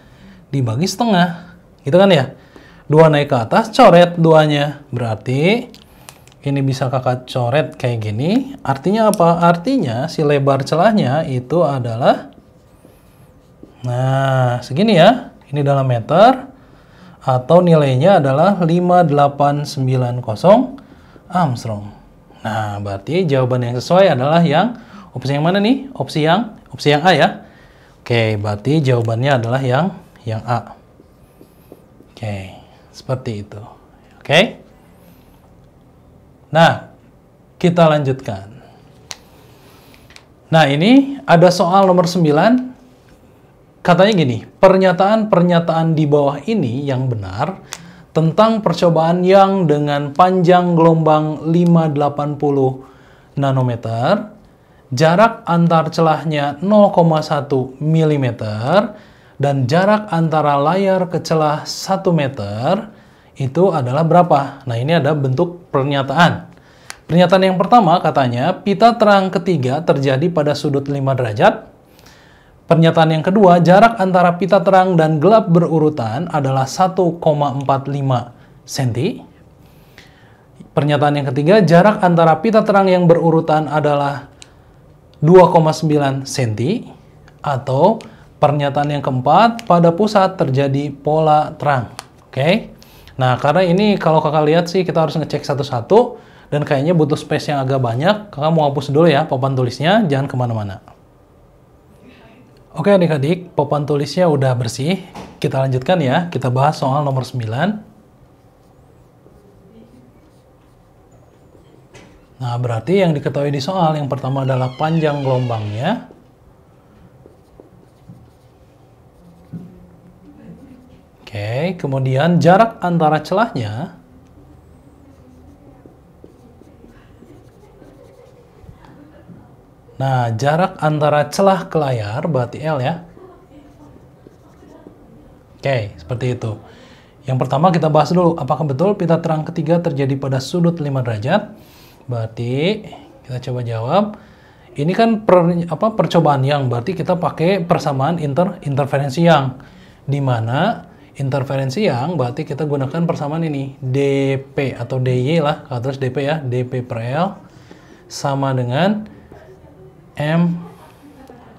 dibagi setengah. Gitu kan ya? Dua naik ke atas, coret duanya. Berarti ini bisa kakak coret kayak gini. Artinya apa? Artinya si lebar celahnya itu adalah nah segini ya. Ini dalam meter atau nilainya adalah 5890 Armstrong. Nah, berarti jawaban yang sesuai adalah yang opsi yang mana nih? Opsi yang opsi yang A ya. Oke, berarti jawabannya adalah yang yang A. Oke, seperti itu. Oke. Nah, kita lanjutkan. Nah, ini ada soal nomor 9. Katanya gini, pernyataan-pernyataan di bawah ini yang benar tentang percobaan yang dengan panjang gelombang 580 nanometer, jarak antar celahnya 0,1 mm, dan jarak antara layar ke celah 1 meter itu adalah berapa? Nah, ini ada bentuk pernyataan. Pernyataan yang pertama katanya, pita terang ketiga terjadi pada sudut 5 derajat. Pernyataan yang kedua, jarak antara pita terang dan gelap berurutan adalah 1,45 cm. Pernyataan yang ketiga, jarak antara pita terang yang berurutan adalah 2,9 cm atau Pernyataan yang keempat, pada pusat terjadi pola terang. Oke? Okay? Nah, karena ini kalau kakak lihat sih kita harus ngecek satu-satu dan kayaknya butuh space yang agak banyak. Kakak mau hapus dulu ya papan tulisnya, jangan kemana-mana. Oke adik-adik, papan tulisnya udah bersih. Kita lanjutkan ya, kita bahas soal nomor 9. Nah, berarti yang diketahui di soal yang pertama adalah panjang gelombangnya. Oke, kemudian jarak antara celahnya Nah, jarak antara celah ke layar berarti L ya. Oke, seperti itu. Yang pertama kita bahas dulu, apakah betul pita terang ketiga terjadi pada sudut 5 derajat? Berarti kita coba jawab. Ini kan per, apa percobaan yang berarti kita pakai persamaan inter interferensi yang di mana interferensi yang berarti kita gunakan persamaan ini DP atau DY lah kalau terus DP ya DP per L sama dengan M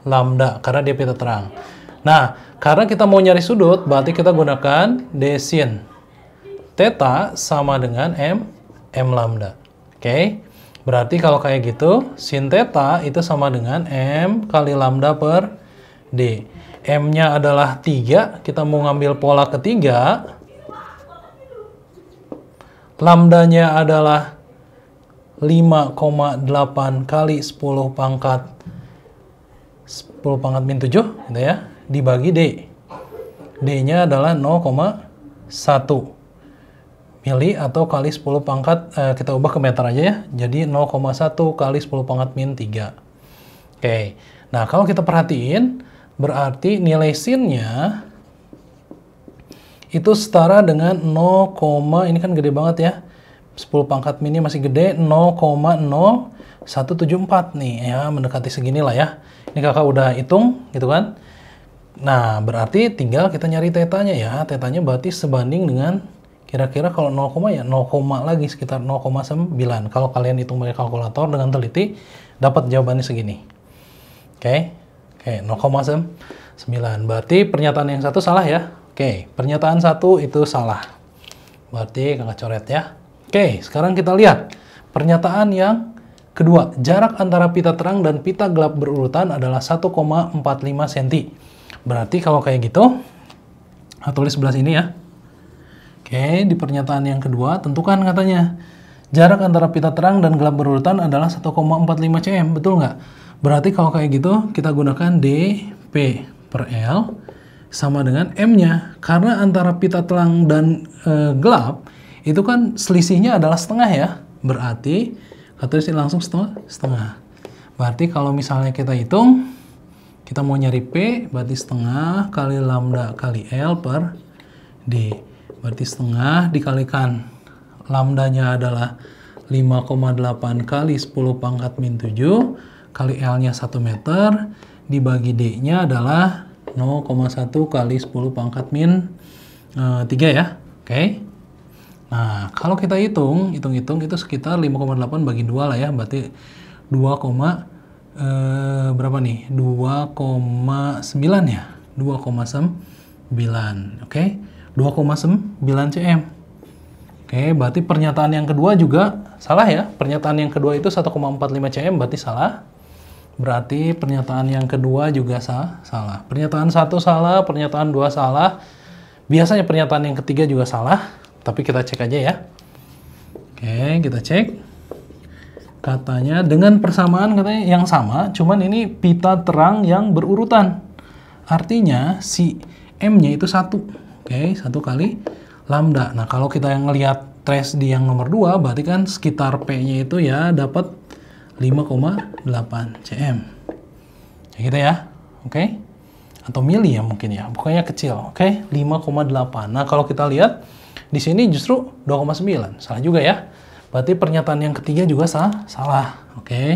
lambda karena DP terang. Nah, karena kita mau nyari sudut, berarti kita gunakan sin theta sama dengan M M lambda. Oke. Okay? Berarti kalau kayak gitu, sin theta itu sama dengan M kali lambda per D. M-nya adalah 3, kita mau ngambil pola ketiga. Lambdanya adalah 5,8 kali 10 pangkat 10 pangkat min 7 gitu ya, dibagi D. D-nya adalah 0,1 mili atau kali 10 pangkat, eh, kita ubah ke meter aja ya, jadi 0,1 kali 10 pangkat min 3. Oke, nah kalau kita perhatiin, Berarti nilai sinnya itu setara dengan 0, ini kan gede banget ya. 10 pangkat mini masih gede 0,0174 nih ya mendekati segini lah ya ini kakak udah hitung gitu kan nah berarti tinggal kita nyari tetanya ya tetanya berarti sebanding dengan kira-kira kalau 0, ya 0, lagi sekitar 0,9 kalau kalian hitung pakai kalkulator dengan teliti dapat jawabannya segini oke okay. Oke, 0,9. Berarti pernyataan yang satu salah ya. Oke, pernyataan satu itu salah. Berarti kakak coret ya. Oke, sekarang kita lihat pernyataan yang kedua. Jarak antara pita terang dan pita gelap berurutan adalah 1,45 cm. Berarti kalau kayak gitu, aku tulis sebelah sini ya. Oke, di pernyataan yang kedua, tentukan katanya. Jarak antara pita terang dan gelap berurutan adalah 1,45 cm, betul nggak? Berarti kalau kayak gitu, kita gunakan DP per L sama dengan M-nya. Karena antara pita telang dan e, gelap, itu kan selisihnya adalah setengah ya. Berarti, katanya sini langsung setengah, setengah. Berarti kalau misalnya kita hitung, kita mau nyari P, berarti setengah kali lambda kali L per D. Berarti setengah dikalikan lambdanya adalah 5,8 kali 10 pangkat min 7 kali L-nya 1 meter dibagi D-nya adalah 0,1 kali 10 pangkat min e, eh, 3 ya. Oke. Okay. Nah, kalau kita hitung, hitung-hitung itu sekitar 5,8 bagi 2 lah ya. Berarti 2, e, eh, berapa nih? 2,9 ya. 2,9. Oke. Okay. 2,9 cm. Oke, berarti pernyataan yang kedua juga salah ya. Pernyataan yang kedua itu 1,45 cm berarti salah. Berarti pernyataan yang kedua juga salah, salah. Pernyataan satu salah, pernyataan dua salah. Biasanya pernyataan yang ketiga juga salah, tapi kita cek aja ya. Oke, kita cek. Katanya dengan persamaan katanya yang sama, cuman ini pita terang yang berurutan. Artinya si M-nya itu satu. Oke, satu kali lambda. Nah, kalau kita yang ngelihat trace di yang nomor dua, berarti kan sekitar P-nya itu ya dapat 5,8 cm. Ya gitu ya, oke? Okay? Atau mili ya mungkin ya, pokoknya kecil, oke? Okay? 5,8. Nah kalau kita lihat di sini justru 2,9, salah juga ya. Berarti pernyataan yang ketiga juga salah, salah, oke? Okay?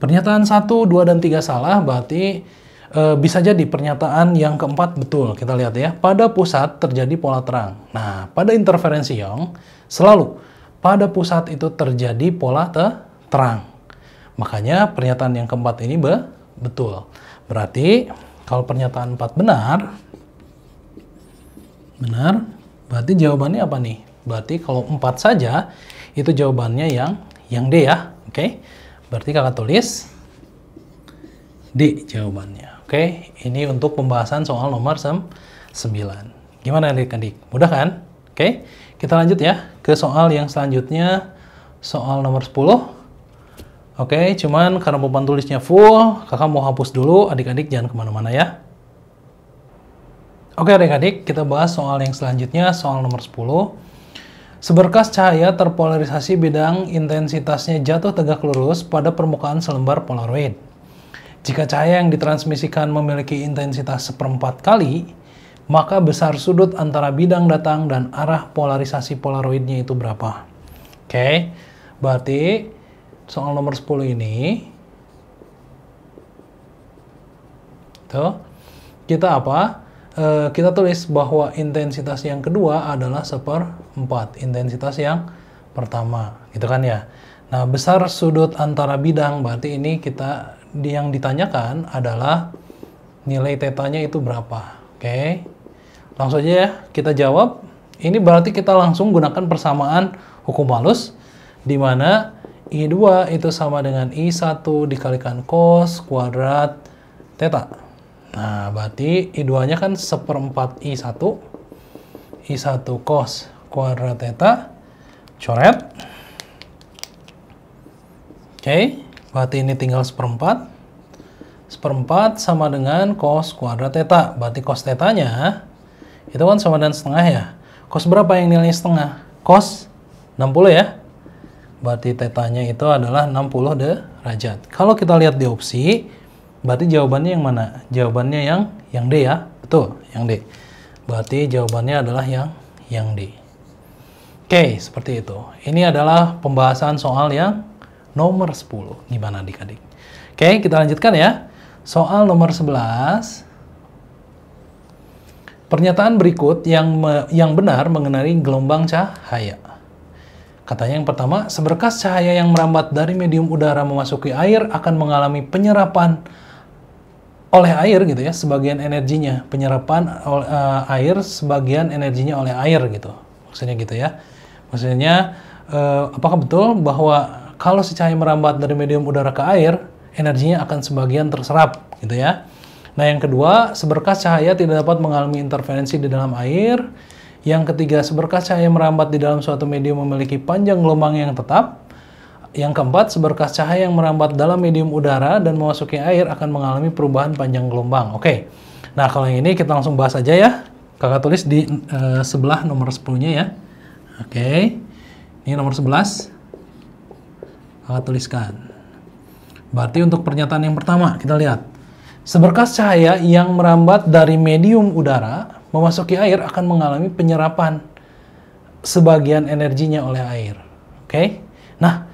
Pernyataan 1, 2, dan 3 salah, berarti e, bisa jadi pernyataan yang keempat betul. Kita lihat ya, pada pusat terjadi pola terang. Nah, pada interferensi yang selalu pada pusat itu terjadi pola terang. Makanya pernyataan yang keempat ini be betul. Berarti kalau pernyataan empat benar, benar, berarti jawabannya apa nih? Berarti kalau empat saja, itu jawabannya yang yang D ya, oke? Okay? Berarti kakak tulis D jawabannya, oke? Okay? Ini untuk pembahasan soal nomor 9. Gimana adik-adik? Mudah kan? Oke, okay? kita lanjut ya ke soal yang selanjutnya, soal nomor 10. Oke, okay, cuman karena papan tulisnya full, kakak mau hapus dulu, adik-adik jangan kemana-mana ya. Oke okay, adik-adik, kita bahas soal yang selanjutnya, soal nomor 10. Seberkas cahaya terpolarisasi bidang intensitasnya jatuh tegak lurus pada permukaan selembar polaroid. Jika cahaya yang ditransmisikan memiliki intensitas seperempat kali, maka besar sudut antara bidang datang dan arah polarisasi polaroidnya itu berapa. Oke, okay, berarti soal nomor 10 ini tuh kita apa e, kita tulis bahwa intensitas yang kedua adalah seperempat intensitas yang pertama gitu kan ya nah besar sudut antara bidang berarti ini kita yang ditanyakan adalah nilai tetanya itu berapa oke langsung aja ya kita jawab ini berarti kita langsung gunakan persamaan hukum halus di mana I2 itu sama dengan I1 dikalikan cos kuadrat theta. Nah, berarti I2-nya kan seperempat I1, I1 cos kuadrat theta, coret. Oke, okay. berarti ini tinggal seperempat. Seperempat sama dengan cos kuadrat theta. Berarti cos theta-nya itu kan sama dengan setengah ya. Cos berapa yang nilainya setengah? Cos 60 ya. Berarti tetanya itu adalah 60 derajat. Kalau kita lihat di opsi, berarti jawabannya yang mana? Jawabannya yang yang D ya. Betul, yang D. Berarti jawabannya adalah yang yang D. Oke, seperti itu. Ini adalah pembahasan soal yang nomor 10. Gimana adik-adik? Oke, kita lanjutkan ya. Soal nomor 11. Pernyataan berikut yang yang benar mengenai gelombang cahaya. Katanya yang pertama, seberkas cahaya yang merambat dari medium udara memasuki air akan mengalami penyerapan oleh air gitu ya, sebagian energinya, penyerapan uh, air sebagian energinya oleh air gitu. Maksudnya gitu ya. Maksudnya uh, apakah betul bahwa kalau si cahaya merambat dari medium udara ke air, energinya akan sebagian terserap gitu ya. Nah, yang kedua, seberkas cahaya tidak dapat mengalami interferensi di dalam air yang ketiga, seberkas cahaya merambat di dalam suatu medium memiliki panjang gelombang yang tetap. Yang keempat, seberkas cahaya yang merambat dalam medium udara dan memasuki air akan mengalami perubahan panjang gelombang. Oke. Okay. Nah, kalau yang ini kita langsung bahas aja ya. Kakak tulis di e, sebelah nomor 10-nya ya. Oke. Okay. Ini nomor 11. Kakak tuliskan. Berarti untuk pernyataan yang pertama, kita lihat. Seberkas cahaya yang merambat dari medium udara memasuki air akan mengalami penyerapan sebagian energinya oleh air. Oke? Okay? Nah,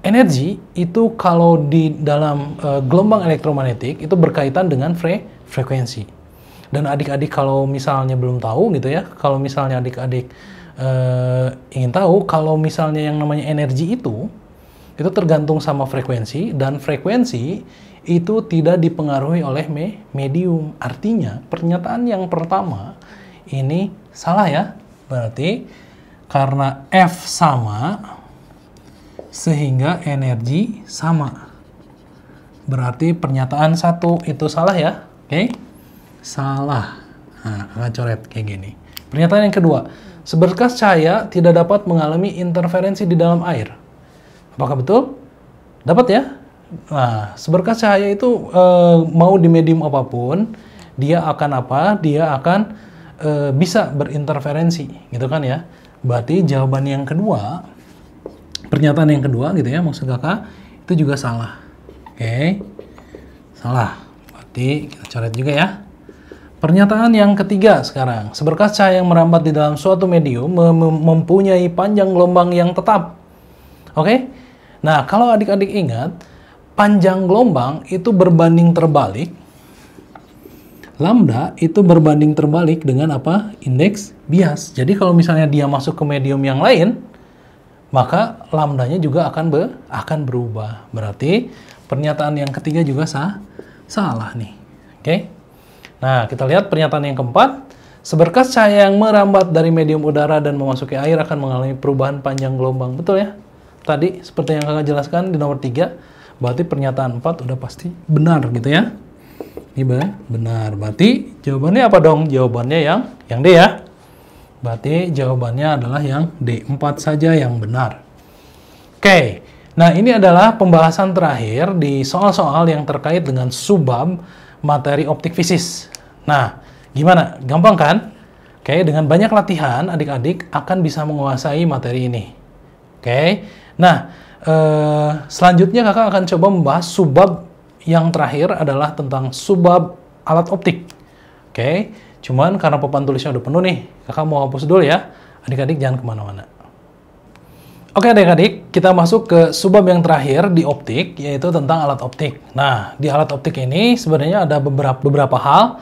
energi itu kalau di dalam uh, gelombang elektromagnetik itu berkaitan dengan fre frekuensi. Dan adik-adik kalau misalnya belum tahu gitu ya, kalau misalnya adik-adik uh, ingin tahu kalau misalnya yang namanya energi itu itu tergantung sama frekuensi dan frekuensi itu tidak dipengaruhi oleh me medium. Artinya, pernyataan yang pertama ini salah ya. Berarti karena F sama sehingga energi sama. Berarti pernyataan satu itu salah ya. Oke. Okay? Salah. Nah, gak coret kayak gini. Pernyataan yang kedua, seberkas cahaya tidak dapat mengalami interferensi di dalam air. Apakah betul? Dapat ya? Nah, seberkas cahaya itu e, mau di medium apapun, dia akan apa? Dia akan e, bisa berinterferensi, gitu kan ya? Berarti jawaban yang kedua, pernyataan yang kedua gitu ya, maksud kakak itu juga salah. Oke, okay. salah. Berarti kita coret juga ya. Pernyataan yang ketiga sekarang, seberkas cahaya yang merambat di dalam suatu medium mem mempunyai panjang gelombang yang tetap. Oke, okay? Nah, kalau adik-adik ingat, panjang gelombang itu berbanding terbalik. Lambda itu berbanding terbalik dengan apa? Indeks bias. Jadi kalau misalnya dia masuk ke medium yang lain, maka lambdanya juga akan be akan berubah. Berarti pernyataan yang ketiga juga sah salah nih. Oke. Okay? Nah, kita lihat pernyataan yang keempat. Seberkas cahaya yang merambat dari medium udara dan memasuki air akan mengalami perubahan panjang gelombang. Betul ya? tadi seperti yang kakak jelaskan di nomor 3, berarti pernyataan 4 udah pasti benar gitu ya. Ini benar. Berarti jawabannya apa dong? Jawabannya yang yang D ya. Berarti jawabannya adalah yang D4 saja yang benar. Oke. Nah, ini adalah pembahasan terakhir di soal-soal yang terkait dengan subbab materi optik fisis. Nah, gimana? Gampang kan? Oke, dengan banyak latihan adik-adik akan bisa menguasai materi ini. Oke. Okay? Nah, eh, selanjutnya kakak akan coba membahas subbab yang terakhir adalah tentang subbab alat optik. Oke, okay? cuman karena papan tulisnya udah penuh nih, kakak mau hapus dulu ya. Adik-adik jangan kemana-mana. Oke adik-adik, kita masuk ke subbab yang terakhir di optik, yaitu tentang alat optik. Nah, di alat optik ini sebenarnya ada beberapa, beberapa hal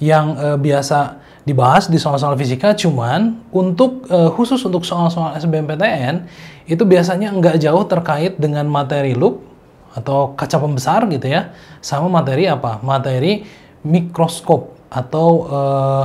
yang eh, biasa dibahas di soal-soal fisika, cuman untuk uh, khusus untuk soal-soal SBMPTN itu biasanya nggak jauh terkait dengan materi loop atau kaca pembesar gitu ya, sama materi apa? Materi mikroskop atau uh,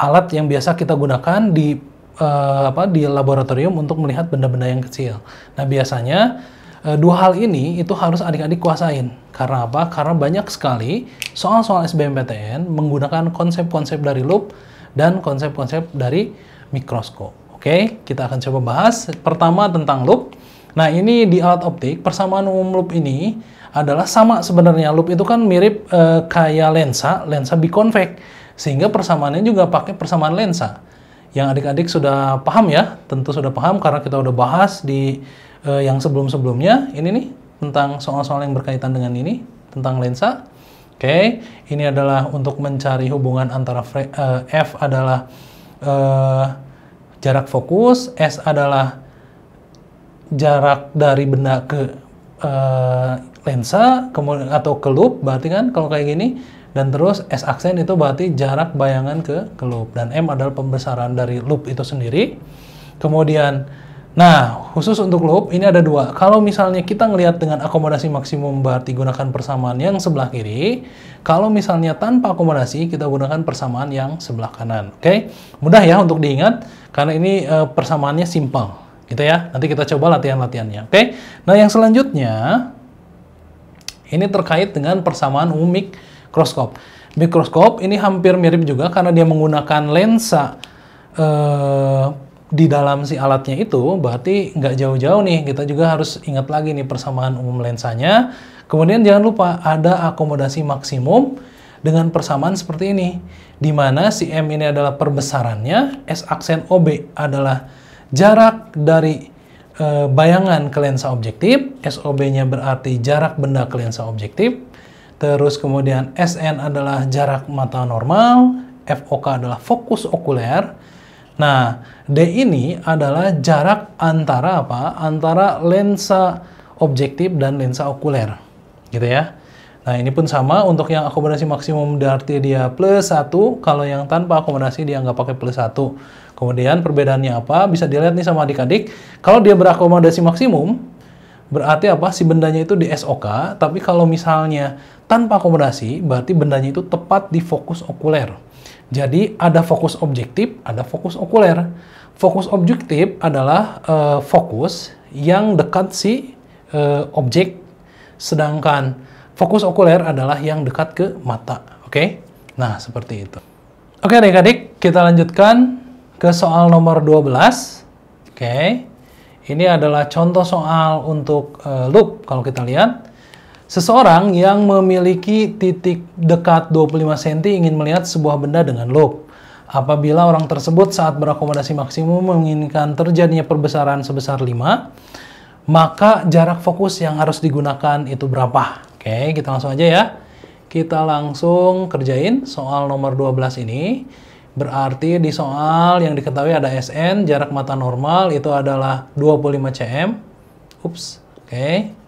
alat yang biasa kita gunakan di uh, apa di laboratorium untuk melihat benda-benda yang kecil. Nah biasanya Eh, dua hal ini itu harus adik-adik kuasain. Karena apa? Karena banyak sekali soal-soal SBMPTN menggunakan konsep-konsep dari loop dan konsep-konsep dari mikroskop. Oke, kita akan coba bahas pertama tentang loop. Nah, ini di alat optik, persamaan umum loop ini adalah sama sebenarnya. Loop itu kan mirip e, kayak lensa, lensa biconvex. Sehingga persamaannya juga pakai persamaan lensa. Yang adik-adik sudah paham ya, tentu sudah paham karena kita sudah bahas di uh, yang sebelum-sebelumnya ini nih tentang soal-soal yang berkaitan dengan ini tentang lensa. Oke, okay. ini adalah untuk mencari hubungan antara eh, f adalah uh, jarak fokus, s adalah jarak dari benda ke uh, lensa kemudian atau ke loop berarti kan kalau kayak gini dan terus S aksen itu berarti jarak bayangan ke ke loop dan M adalah pembesaran dari loop itu sendiri kemudian Nah, khusus untuk loop ini ada dua. Kalau misalnya kita ngelihat dengan akomodasi maksimum berarti gunakan persamaan yang sebelah kiri. Kalau misalnya tanpa akomodasi kita gunakan persamaan yang sebelah kanan. Oke, okay? mudah ya untuk diingat karena ini e, persamaannya simpel, gitu ya. Nanti kita coba latihan-latihannya. Oke. Okay? Nah, yang selanjutnya ini terkait dengan persamaan umum mikroskop. Mikroskop ini hampir mirip juga karena dia menggunakan lensa. E, di dalam si alatnya itu berarti nggak jauh-jauh nih kita juga harus ingat lagi nih persamaan umum lensanya kemudian jangan lupa ada akomodasi maksimum dengan persamaan seperti ini di mana si M ini adalah perbesarannya S aksen OB adalah jarak dari e, bayangan ke lensa objektif SOB-nya berarti jarak benda ke lensa objektif terus kemudian SN adalah jarak mata normal FOK adalah fokus okuler Nah, D ini adalah jarak antara apa? Antara lensa objektif dan lensa okuler. Gitu ya. Nah, ini pun sama untuk yang akomodasi maksimum berarti dia plus 1, kalau yang tanpa akomodasi dia nggak pakai plus 1. Kemudian perbedaannya apa? Bisa dilihat nih sama adik-adik. Kalau dia berakomodasi maksimum, berarti apa? Si bendanya itu di SOK, tapi kalau misalnya tanpa akomodasi, berarti bendanya itu tepat di fokus okuler. Jadi ada fokus objektif, ada fokus okuler. Fokus objektif adalah uh, fokus yang dekat si uh, objek, sedangkan fokus okuler adalah yang dekat ke mata. Oke, okay? nah seperti itu. Oke okay, adik-adik, kita lanjutkan ke soal nomor 12. Oke, okay. ini adalah contoh soal untuk uh, loop kalau kita lihat Seseorang yang memiliki titik dekat 25 cm ingin melihat sebuah benda dengan loop. Apabila orang tersebut saat berakomodasi maksimum menginginkan terjadinya perbesaran sebesar 5, maka jarak fokus yang harus digunakan itu berapa? Oke, kita langsung aja ya. Kita langsung kerjain soal nomor 12 ini. Berarti di soal yang diketahui ada SN, jarak mata normal itu adalah 25 cm. Ups, oke. Okay.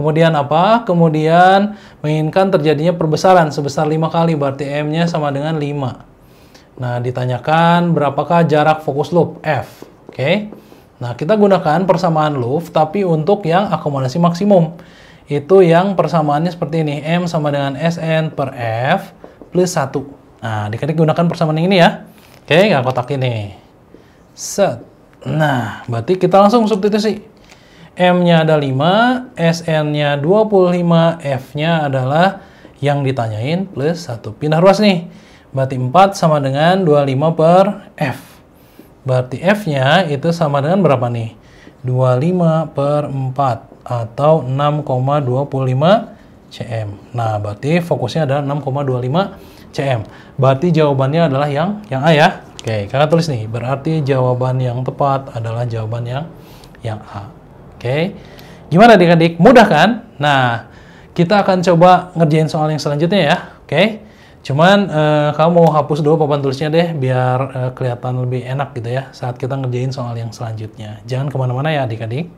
Kemudian apa? Kemudian menginginkan terjadinya perbesaran sebesar 5 kali, berarti M-nya sama dengan 5. Nah, ditanyakan berapakah jarak fokus loop F. Oke. Okay? Nah, kita gunakan persamaan loop tapi untuk yang akumulasi maksimum. Itu yang persamaannya seperti ini, M sama dengan Sn per F plus 1. Nah, dikali gunakan persamaan ini ya. Oke, okay, nggak kotak ini. Set. Nah, berarti kita langsung substitusi. M-nya ada 5, SN-nya 25, F-nya adalah yang ditanyain plus 1. Pindah ruas nih. Berarti 4 sama dengan 25 per F. Berarti F-nya itu sama dengan berapa nih? 25 per 4 atau 6,25 cm. Nah, berarti fokusnya adalah 6,25 cm. Berarti jawabannya adalah yang yang A ya. Oke, kakak tulis nih. Berarti jawaban yang tepat adalah jawaban yang yang A. Oke. Okay. Gimana adik-adik? Mudah kan? Nah, kita akan coba ngerjain soal yang selanjutnya ya. Oke. Okay. Cuman uh, kamu mau hapus dulu papan tulisnya deh biar uh, kelihatan lebih enak gitu ya saat kita ngerjain soal yang selanjutnya. Jangan kemana-mana ya adik-adik.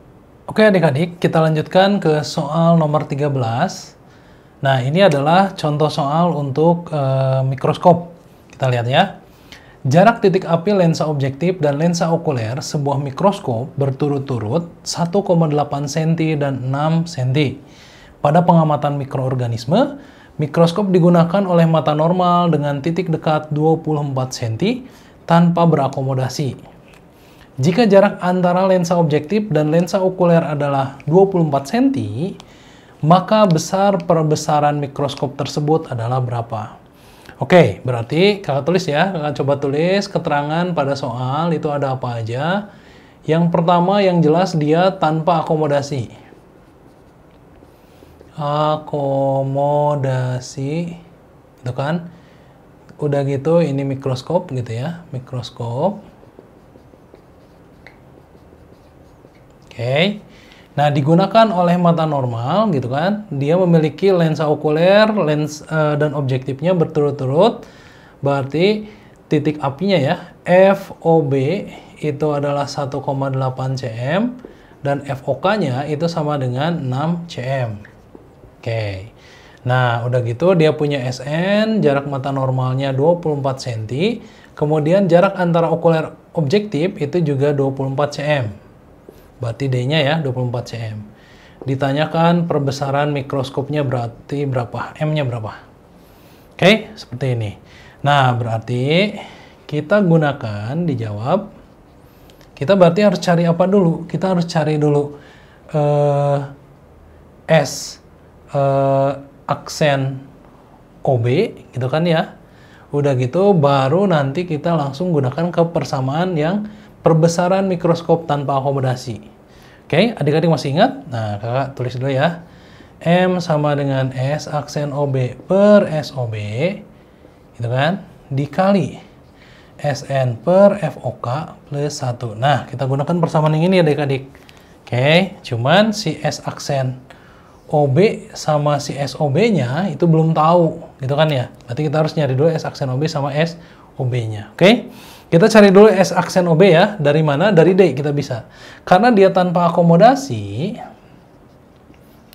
Oke adik-adik, kita lanjutkan ke soal nomor 13. Nah ini adalah contoh soal untuk uh, mikroskop. Kita lihat ya. Jarak titik api lensa objektif dan lensa okuler sebuah mikroskop berturut-turut 1,8 cm dan 6 cm. Pada pengamatan mikroorganisme, mikroskop digunakan oleh mata normal dengan titik dekat 24 cm tanpa berakomodasi. Jika jarak antara lensa objektif dan lensa okuler adalah 24 cm, maka besar perbesaran mikroskop tersebut adalah berapa? Oke, berarti kakak tulis ya. Kalian coba tulis keterangan pada soal itu ada apa aja. Yang pertama yang jelas dia tanpa akomodasi. Akomodasi, itu kan. Udah gitu ini mikroskop gitu ya, mikroskop. Oke. Okay. Nah, digunakan oleh mata normal gitu kan. Dia memiliki lensa okuler, lens uh, dan objektifnya berturut-turut. Berarti titik apinya ya, FOB itu adalah 1,8 cm dan FOK-nya itu sama dengan 6 cm. Oke. Okay. Nah, udah gitu dia punya SN, jarak mata normalnya 24 cm, kemudian jarak antara okuler objektif itu juga 24 cm berarti D-nya ya 24 cm. Ditanyakan perbesaran mikroskopnya berarti berapa, M-nya berapa. Oke, seperti ini. Nah, berarti kita gunakan dijawab, kita berarti harus cari apa dulu? Kita harus cari dulu eh, S eh, aksen OB, gitu kan ya. Udah gitu, baru nanti kita langsung gunakan ke persamaan yang perbesaran mikroskop tanpa akomodasi. Oke, adik-adik masih ingat? Nah, kakak tulis dulu ya. M sama dengan S aksen OB per SOB, gitu kan, dikali SN per FOK plus 1. Nah, kita gunakan persamaan yang ini adik-adik. Oke, cuman si S aksen OB sama si SOB-nya itu belum tahu, gitu kan ya. Berarti kita harus nyari dulu S aksen OB sama S OB-nya, oke? Okay? Kita cari dulu S aksen OB ya. Dari mana? Dari D kita bisa. Karena dia tanpa akomodasi,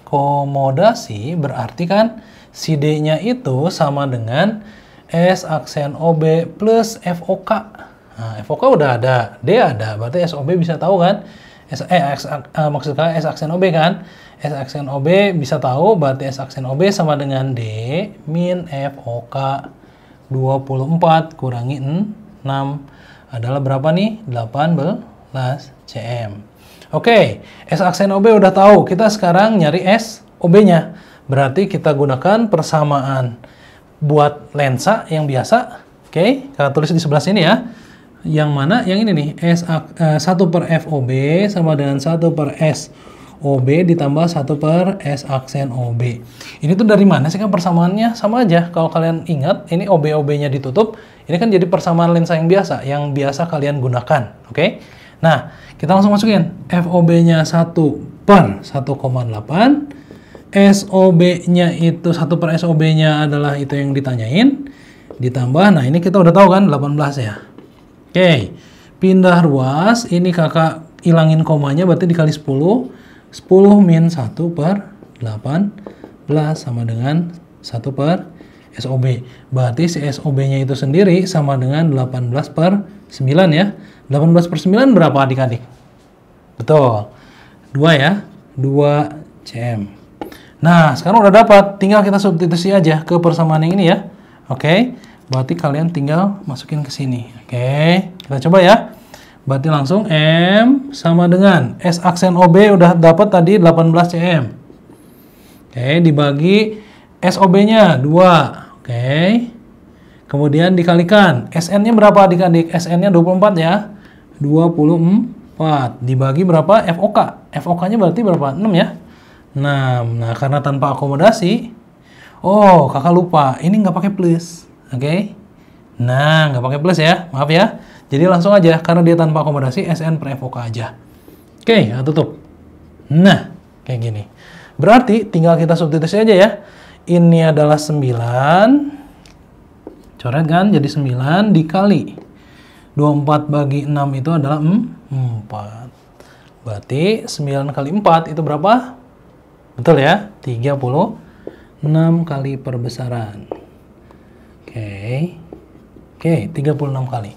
akomodasi berarti kan si D-nya itu sama dengan S aksen OB plus FOK. Nah, FOK udah ada, D ada, berarti SOB bisa tahu kan? S, eh, X, uh, eh, maksudnya S aksen OB kan? S aksen OB bisa tahu, berarti S aksen OB sama dengan D min FOK 24 kurangi 6. 6 adalah berapa nih? 18 cm. Oke, S aksen OB udah tahu. Kita sekarang nyari S OB-nya. Berarti kita gunakan persamaan buat lensa yang biasa. Oke, kita tulis di sebelah sini ya. Yang mana? Yang ini nih. S, uh, eh, 1 per FOB sama dengan 1 per S OB ditambah 1 per S aksen OB. Ini tuh dari mana sih kan persamaannya? Sama aja, kalau kalian ingat, ini OB-OB-nya ditutup, ini kan jadi persamaan lensa yang biasa, yang biasa kalian gunakan, oke? Okay? Nah, kita langsung masukin FOB-nya 1 per 1,8, SOB-nya itu satu per SOB-nya adalah itu yang ditanyain, ditambah, nah ini kita udah tahu kan 18 ya. Oke, okay. pindah ruas, ini kakak ilangin komanya berarti dikali 10, 10 min 1 per 18 sama dengan 1 per SOB. Berarti si SOB-nya itu sendiri sama dengan 18 per 9 ya. 18 per 9 berapa adik-adik? Betul. 2 ya. 2 cm. Nah, sekarang udah dapat. Tinggal kita substitusi aja ke persamaan yang ini ya. Oke. Okay. Berarti kalian tinggal masukin ke sini. Oke. Okay. Kita coba ya. Berarti langsung M sama dengan S aksen OB udah dapat tadi 18 cm. Oke, dibagi SOB-nya 2. Oke. Kemudian dikalikan. SN-nya berapa adik-adik? SN-nya 24 ya. 24. Dibagi berapa? FOK. FOK-nya berarti berapa? 6 ya. 6. Nah, karena tanpa akomodasi. Oh, kakak lupa. Ini nggak pakai plus. Oke. Nah, nggak pakai plus ya. Maaf ya. Jadi langsung aja, karena dia tanpa akomodasi, SN per FOK aja. Oke, okay, nah tutup. Nah, kayak gini. Berarti tinggal kita substitusi aja ya. Ini adalah 9. Coret kan, jadi 9 dikali. 24 bagi 6 itu adalah 4. Berarti 9 kali 4 itu berapa? Betul ya? 36 kali perbesaran. Oke. Okay. Oke, okay, 36 kali.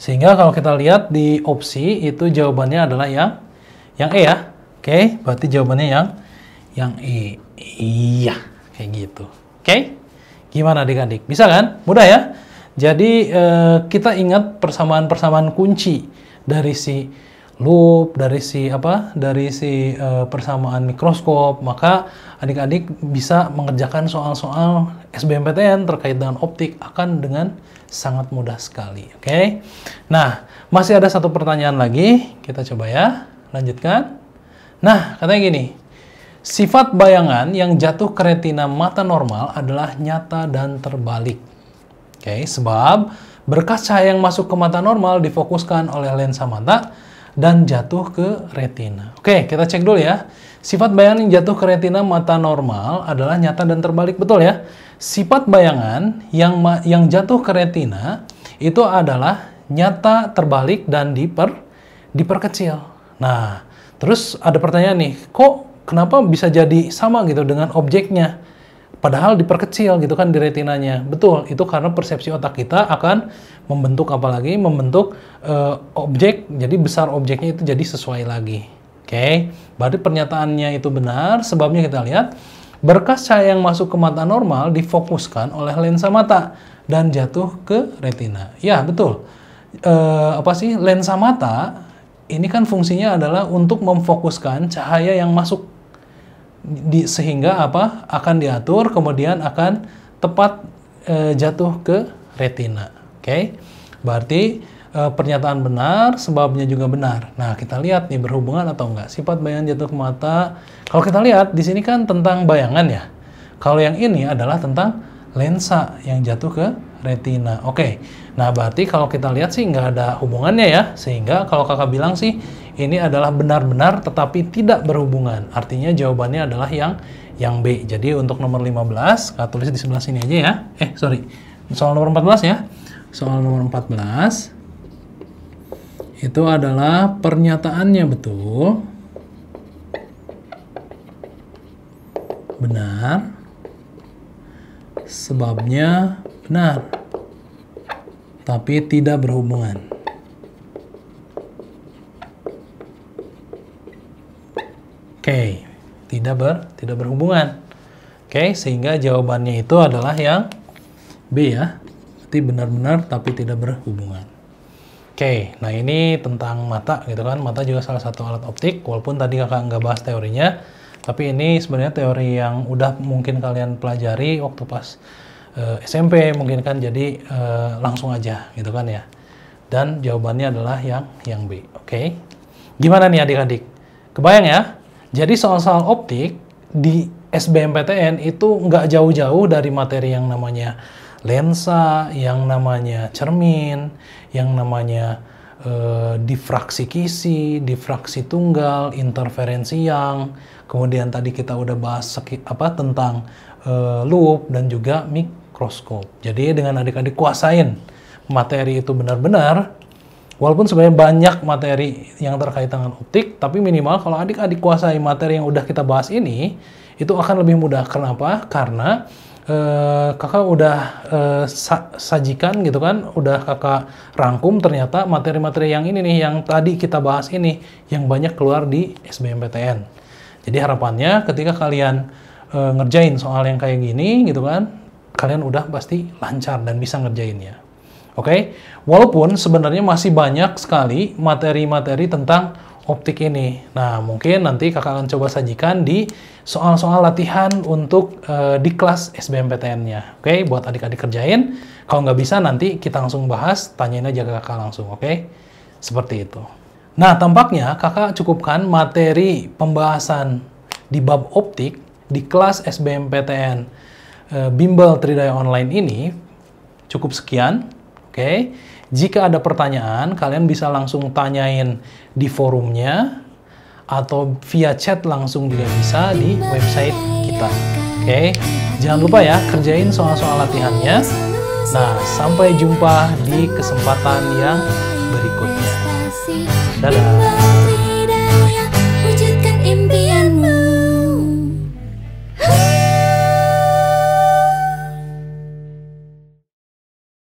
Sehingga kalau kita lihat di opsi itu jawabannya adalah yang yang E ya. Oke, berarti jawabannya yang yang E. Iya, kayak gitu. Oke? Gimana adik-adik? Bisa kan? Mudah ya? Jadi eh, kita ingat persamaan-persamaan kunci dari si loop dari si apa dari si uh, persamaan mikroskop maka adik-adik bisa mengerjakan soal-soal SBMPTN terkait dengan optik akan dengan sangat mudah sekali oke okay? nah masih ada satu pertanyaan lagi kita coba ya lanjutkan nah katanya gini sifat bayangan yang jatuh ke retina mata normal adalah nyata dan terbalik oke okay? sebab berkas cahaya yang masuk ke mata normal difokuskan oleh lensa mata dan jatuh ke retina. Oke, kita cek dulu ya. Sifat bayangan yang jatuh ke retina mata normal adalah nyata dan terbalik, betul ya? Sifat bayangan yang yang jatuh ke retina itu adalah nyata, terbalik dan diper diperkecil. Nah, terus ada pertanyaan nih, kok kenapa bisa jadi sama gitu dengan objeknya? Padahal diperkecil gitu kan di retinanya. Betul, itu karena persepsi otak kita akan membentuk apalagi membentuk uh, objek, jadi besar objeknya itu jadi sesuai lagi. Oke, okay? berarti pernyataannya itu benar, sebabnya kita lihat berkas cahaya yang masuk ke mata normal difokuskan oleh lensa mata dan jatuh ke retina. Ya, betul. Uh, apa sih lensa mata ini kan fungsinya adalah untuk memfokuskan cahaya yang masuk di, sehingga apa akan diatur kemudian akan tepat e, jatuh ke retina oke okay? berarti e, pernyataan benar sebabnya juga benar nah kita lihat nih berhubungan atau enggak sifat bayangan jatuh ke mata kalau kita lihat di sini kan tentang bayangan ya kalau yang ini adalah tentang lensa yang jatuh ke retina oke okay. Nah, berarti kalau kita lihat sih nggak ada hubungannya ya. Sehingga kalau kakak bilang sih, ini adalah benar-benar tetapi tidak berhubungan. Artinya jawabannya adalah yang yang B. Jadi untuk nomor 15, kakak tulis di sebelah sini aja ya. Eh, sorry. Soal nomor 14 ya. Soal nomor 14 itu adalah pernyataannya betul. Benar. Sebabnya benar tapi tidak berhubungan. Oke, okay. tidak ber tidak berhubungan. Oke, okay. sehingga jawabannya itu adalah yang B ya. Berarti benar-benar tapi tidak berhubungan. Oke, okay. nah ini tentang mata gitu kan. Mata juga salah satu alat optik, walaupun tadi kakak nggak bahas teorinya. Tapi ini sebenarnya teori yang udah mungkin kalian pelajari waktu pas uh, eh, SMP mungkin kan jadi uh, langsung aja gitu kan ya dan jawabannya adalah yang yang B oke okay? gimana nih adik-adik kebayang ya jadi soal-soal optik di SBMPTN itu nggak jauh-jauh dari materi yang namanya lensa yang namanya cermin yang namanya uh, difraksi kisi, difraksi tunggal, interferensi yang, kemudian tadi kita udah bahas apa tentang uh, loop dan juga mik mikroskop. Jadi dengan adik-adik kuasain materi itu benar-benar, walaupun sebenarnya banyak materi yang terkait dengan optik, tapi minimal kalau adik-adik kuasai materi yang udah kita bahas ini, itu akan lebih mudah. Kenapa? Karena eh, kakak udah eh, sajikan gitu kan, udah kakak rangkum ternyata materi-materi yang ini nih, yang tadi kita bahas ini, yang banyak keluar di SBMPTN. Jadi harapannya ketika kalian e, ngerjain soal yang kayak gini gitu kan kalian udah pasti lancar dan bisa ngerjainnya. Oke, okay? walaupun sebenarnya masih banyak sekali materi-materi tentang optik ini. Nah, mungkin nanti kakak akan coba sajikan di soal-soal latihan untuk uh, di kelas SBMPTN-nya. Oke, okay? buat adik-adik kerjain. Kalau nggak bisa nanti kita langsung bahas, tanyain aja ke kakak langsung, oke? Okay? Seperti itu. Nah, tampaknya kakak cukupkan materi pembahasan di bab optik di kelas SBMPTN. Eh, bimbel tridaya online ini. Cukup sekian, oke? Okay? Jika ada pertanyaan, kalian bisa langsung tanyain di forumnya atau via chat langsung juga bisa di website kita. Oke, okay? jangan lupa ya kerjain soal-soal latihannya. Nah, sampai jumpa di kesempatan yang berikutnya. Dadah.